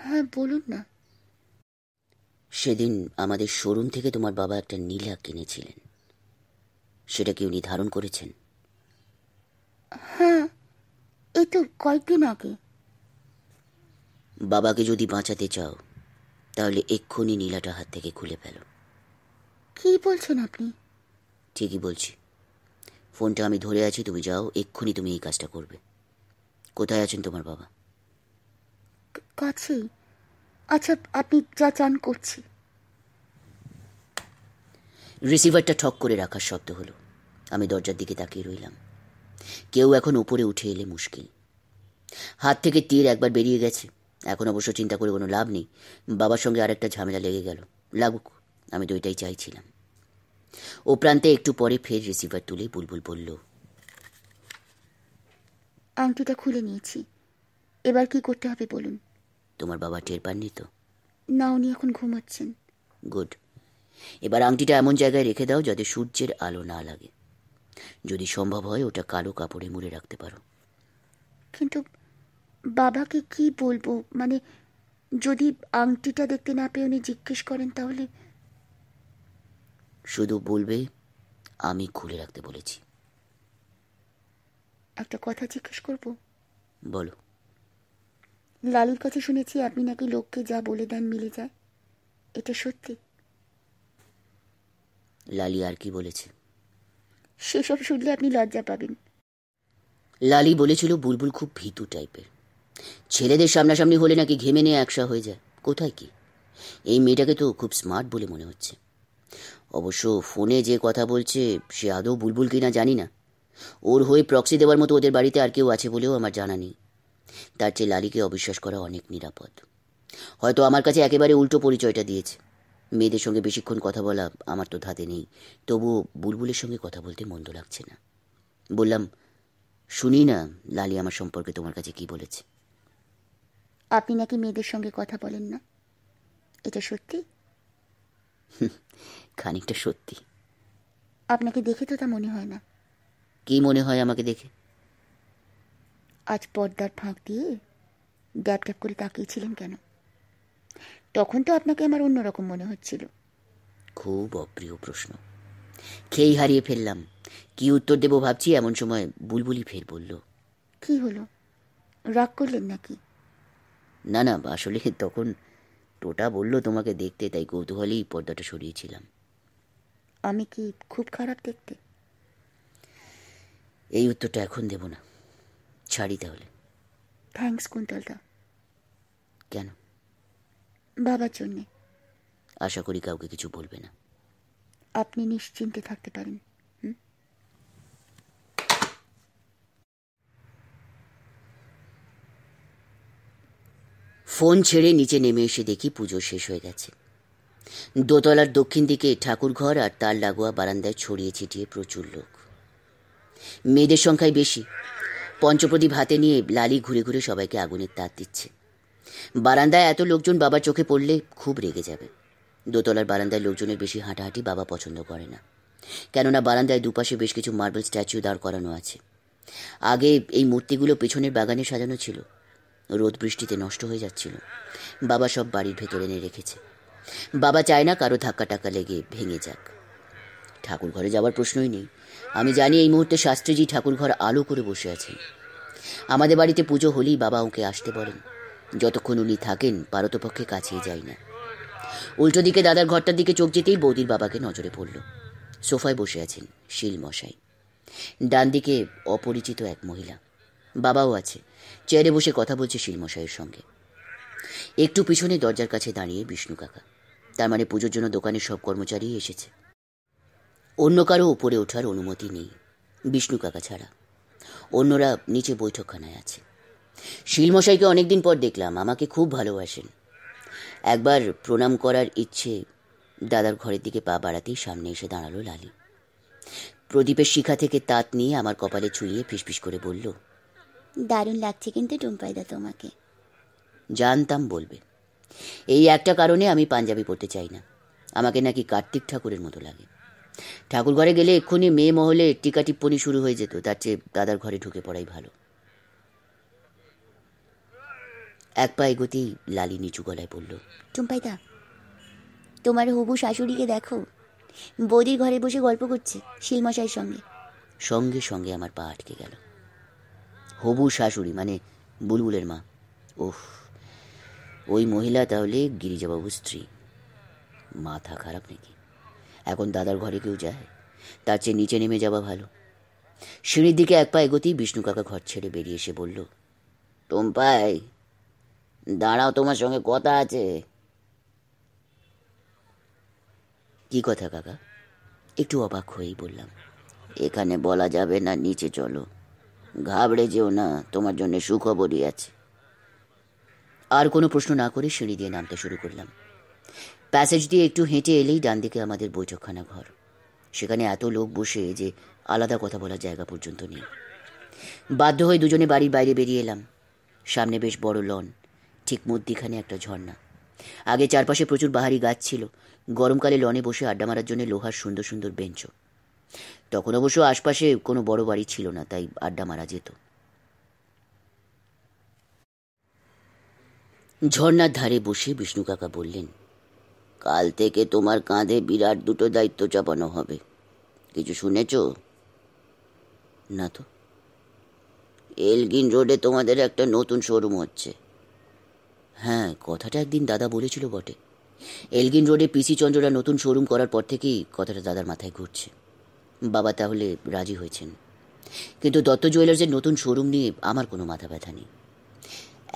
হ্যাঁ বলুন না সেদিন আমাদের শোরুম থেকে তোমার বাবা একটা নীলা কিনেছিলেন সেটা কি উনি ধারণ করেছেন হ্যাঁ এ তো কয়েকদিন আগে বাবাকে যদি বাঁচাতে চাও তাহলে এক্ষুনি নীলাটা হাত থেকে খুলে ফেলো কি বলছেন আপনি ঠিকই বলছি ফোনটা আমি ধরে আছি তুমি যাও এক্ষুনি তুমি এই কাজটা করবে কোথায় আছেন তোমার বাবা কাছেই আচ্ছা আপনি যা চান করছি রিসিভারটা ঠক করে রাখার শব্দ হলো আমি দরজার দিকে তাকিয়ে রইলাম কেউ এখন উপরে উঠে এলে মুশকিল হাত থেকে তীর একবার বেরিয়ে গেছে এখন অবশ্য চিন্তা করে কোনো লাভ নেই বাবার সঙ্গে আরেকটা ঝামেলা লেগে গেল লাগুক আমি তো ওইটাই চাইছিলাম ও প্রান্তে একটু পরে ফের রিসিভার তুলে বুলবুল বলল আংটিটা খুলে নিয়েছি এবার কি করতে হবে বলুন তোমার বাবা টের পাননি তো না উনি এখন ঘুমাচ্ছেন গুড এবার আংটিটা এমন জায়গায় রেখে দাও যাতে সূর্যের আলো না লাগে যদি সম্ভব হয় ওটা কালো কাপড়ে মুড়ে রাখতে পারো কিন্তু বাবাকে কি বলবো মানে যদি আংটিটা দেখতে না পেয়ে উনি জিজ্ঞেস করেন তাহলে শুধু বলবে আমি খুলে রাখতে বলেছি একটা কথা জিজ্ঞেস করব বলো লালুর কাছে শুনেছি আপনি নাকি লোককে যা বলে দেন মিলে যায় এটা সত্যি লালি আর কি বলেছে সেসব শুনলে আপনি লজ্জা পাবেন লালি বলেছিল বুলবুল খুব ভীতু টাইপের ছেলেদের সামনাসামনি হলে নাকি ঘেমে নিয়ে একসা হয়ে যায় কোথায় কি এই মেয়েটাকে তো খুব স্মার্ট বলে মনে হচ্ছে অবশ্য ফোনে যে কথা বলছে সে আদৌ বুলবুল কিনা জানি না ওর হয়ে প্রক্সি দেওয়ার মতো ওদের বাড়িতে আর কেউ আছে বলেও আমার জানা নেই তার চেয়ে লালিকে অবিশ্বাস করা অনেক নিরাপদ হয়তো আমার কাছে একেবারে উল্টো পরিচয়টা দিয়েছে মেয়েদের সঙ্গে বেশিক্ষণ কথা বলা আমার তো ধাতে নেই তবুও বুলবুলের সঙ্গে কথা বলতে মন্দ লাগছে না বললাম শুনি না লালি আমার সম্পর্কে তোমার কাছে কি বলেছে আপনি নাকি মেয়েদের সঙ্গে কথা বলেন না এটা সত্যি খানিকটা সত্যি আপনাকে দেখে তো তা মনে হয় না কি মনে হয় আমাকে দেখে আজ পর্দার ফাঁক দিয়ে ড্যাপ ড্যাপ করে তাকিয়েছিলেন কেন তখন তো আপনাকে আমার অন্যরকম মনে হচ্ছিল খুব অপ্রিয় প্রশ্ন খেই হারিয়ে ফেললাম কি উত্তর দেবো ভাবছি এমন সময় বুলবুলি ফের বলল কি হলো রাগ করলেন নাকি না না আসলে তখন টোটা বলল তোমাকে দেখতে তাই কৌতূহলেই পর্দাটা সরিয়েছিলাম আমি কি খুব খারাপ দেখতে এই উত্তরটা এখন দেব না ছাড়ি তাহলে থ্যাংকস কুন্তলদা কেন বাবার জন্যে আশা করি কাউকে কিছু বলবে না আপনি নিশ্চিন্তে থাকতে পারেন ফোন ছেড়ে নিচে নেমে এসে দেখি পুজো শেষ হয়ে গেছে দোতলার দক্ষিণ দিকে ঠাকুর ঘর আর তার লাগোয়া বারান্দায় ছড়িয়ে ছিটিয়ে প্রচুর লোক মেয়েদের সংখ্যায় বেশি পঞ্চপ্রদীপ হাতে নিয়ে লালি ঘুরে ঘুরে সবাইকে আগুনের তাত দিচ্ছে বারান্দায় এত লোকজন বাবার চোখে পড়লে খুব রেগে যাবে দোতলার বারান্দায় লোকজনের বেশি হাঁটাহাঁটি বাবা পছন্দ করে না কেননা বারান্দায় দুপাশে বেশ কিছু মার্বেল স্ট্যাচু দাঁড় করানো আছে আগে এই মূর্তিগুলো পেছনের বাগানে সাজানো ছিল রোদ বৃষ্টিতে নষ্ট হয়ে যাচ্ছিল বাবা সব বাড়ির ভেতরে এনে রেখেছে বাবা চায় না কারো ধাক্কা টাকা লেগে ভেঙে যাক ঠাকুর ঘরে যাওয়ার প্রশ্নই নেই আমি জানি এই মুহূর্তে শাস্ত্রীজি ঠাকুর ঘর আলো করে বসে আছেন আমাদের বাড়িতে পুজো হলেই বাবা ওকে আসতে বলেন যতক্ষণ উনি থাকেন পারতপক্ষে কাছেই যাই না উল্টো দিকে দাদার ঘরটার দিকে চোখ যেতেই বৌদির বাবাকে নজরে পড়ল সোফায় বসে আছেন শিল মশাই ডান দিকে অপরিচিত এক মহিলা বাবাও আছে চেয়ারে বসে কথা বলছে শিলমশাইয়ের সঙ্গে একটু পিছনে দরজার কাছে দাঁড়িয়ে বিষ্ণু কাকা তার মানে পুজোর জন্য দোকানের সব কর্মচারী এসেছে অন্য কারো উপরে ওঠার অনুমতি নেই বিষ্ণু কাকা ছাড়া অন্যরা নিচে বৈঠকখানায় আছে শিলমশাইকে অনেকদিন পর দেখলাম আমাকে খুব ভালোবাসেন একবার প্রণাম করার ইচ্ছে দাদার ঘরের দিকে পা বাড়াতেই সামনে এসে দাঁড়ালো লালি প্রদীপের শিখা থেকে তাঁত নিয়ে আমার কপালে ছুঁয়ে ফিসফিস করে বলল দারুণ লাগছে কিন্তু টুম্পাইদা তোমাকে জানতাম বলবে এই একটা কারণে আমি পাঞ্জাবি পড়তে চাই না আমাকে নাকি কার্তিক ঠাকুরের মতো লাগে ঠাকুর ঘরে গেলে এক্ষুনি মেয়ে মহলে টিকা টিপ্পনি শুরু হয়ে যেত তার চেয়ে দাদার ঘরে ঢুকে পড়াই ভালো এক পা এগোতেই লালি নিচু গলায় বলল টুম্পাইদা তোমার হবু শাশুড়িকে দেখো বৌদির ঘরে বসে গল্প করছে শিলমশাইয়ের সঙ্গে সঙ্গে সঙ্গে আমার পা আটকে গেল হবু শাশুড়ি মানে বুলবুলের মা ওহ ওই মহিলা তাহলে গিরিজাবাবুর স্ত্রী মাথা খারাপ নাকি এখন দাদার ঘরে কেউ যায় তার চেয়ে নিচে নেমে যাওয়া ভালো সিঁড়ির দিকে এক পা এগোতেই বিষ্ণু কাকা ঘর ছেড়ে বেরিয়ে এসে বলল টোম্পাই দাঁড়াও তোমার সঙ্গে কথা আছে কি কথা কাকা একটু অবাক হয়েই বললাম এখানে বলা যাবে না নিচে চলো ঘাবড়ে যেও না তোমার জন্য সুখবরই আছে আর কোনো প্রশ্ন না করে সিঁড়ি দিয়ে নামতে শুরু করলাম প্যাসেজ দিয়ে একটু হেঁটে এলেই ডান দিকে আমাদের বৈঠকখানা ঘর সেখানে এত লোক বসে যে আলাদা কথা বলার জায়গা পর্যন্ত নেই বাধ্য হয়ে দুজনে বাড়ির বাইরে বেরিয়ে এলাম সামনে বেশ বড় লন ঠিক মধ্যিখানে একটা ঝর্ণা আগে চারপাশে প্রচুর বাহারি গাছ ছিল গরমকালে লনে বসে আড্ডা মারার জন্য লোহার সুন্দর সুন্দর বেঞ্চ তখন অবশ্য আশপাশে কোনো বড় বাড়ি ছিল না তাই আড্ডা মারা যেত ঝর্ণার ধারে বসে বিষ্ণু কাকা বললেন কাল থেকে তোমার কাঁধে বিরাট দুটো দায়িত্ব চাপানো হবে কিছু শুনেছ না তো এলগিন রোডে তোমাদের একটা নতুন শোরুম হচ্ছে হ্যাঁ কথাটা একদিন দাদা বলেছিল বটে এলগিন রোডে পিসি চন্দ্ররা নতুন শোরুম করার পর থেকেই কথাটা দাদার মাথায় ঘুরছে বাবা তাহলে রাজি হয়েছেন কিন্তু দত্ত জুয়েলার্সের নতুন শোরুম নিয়ে আমার কোনো মাথা ব্যথা নেই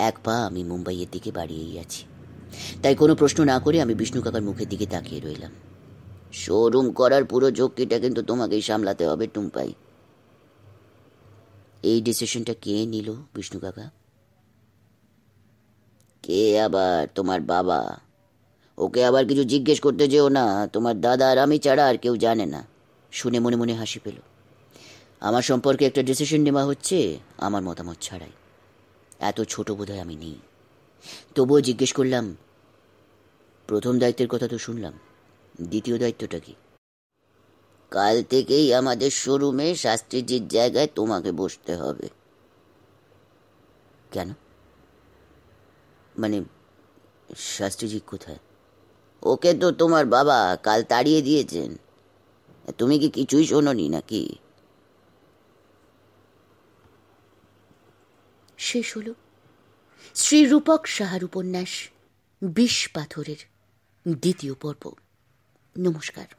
এক পা আমি মুম্বাইয়ের দিকে বাড়িয়েই আছি তাই কোনো প্রশ্ন না করে আমি বিষ্ণু কাকার মুখের দিকে তাকিয়ে রইলাম শোরুম করার পুরো ঝক্কিটা কিন্তু তোমাকেই সামলাতে হবে টুম্পাই এই ডিসিশনটা কে নিল বিষ্ণু কাকা কে আবার তোমার বাবা ওকে আবার কিছু জিজ্ঞেস করতে যেও না তোমার দাদা আর আমি ছাড়া আর কেউ জানে না শুনে মনে মনে হাসি পেল আমার সম্পর্কে একটা ডিসিশন নেওয়া হচ্ছে আমার মতামত ছাড়াই এত ছোট বোধহয় আমি নেই তবুও জিজ্ঞেস করলাম প্রথম দায়িত্বের কথা তো শুনলাম দ্বিতীয় দায়িত্বটা কি কাল থেকেই আমাদের শোরুমে শাস্ত্রীজির জায়গায় তোমাকে বসতে হবে কেন মানে শাস্ত্রীজি কোথায় ওকে তো তোমার বাবা কাল তাড়িয়ে দিয়েছেন তুমি কি কিছুই শোনি নাকি শেষ হল শ্রী রূপক সাহার উপন্যাস বিষ পাথরের দ্বিতীয় পর্ব নমস্কার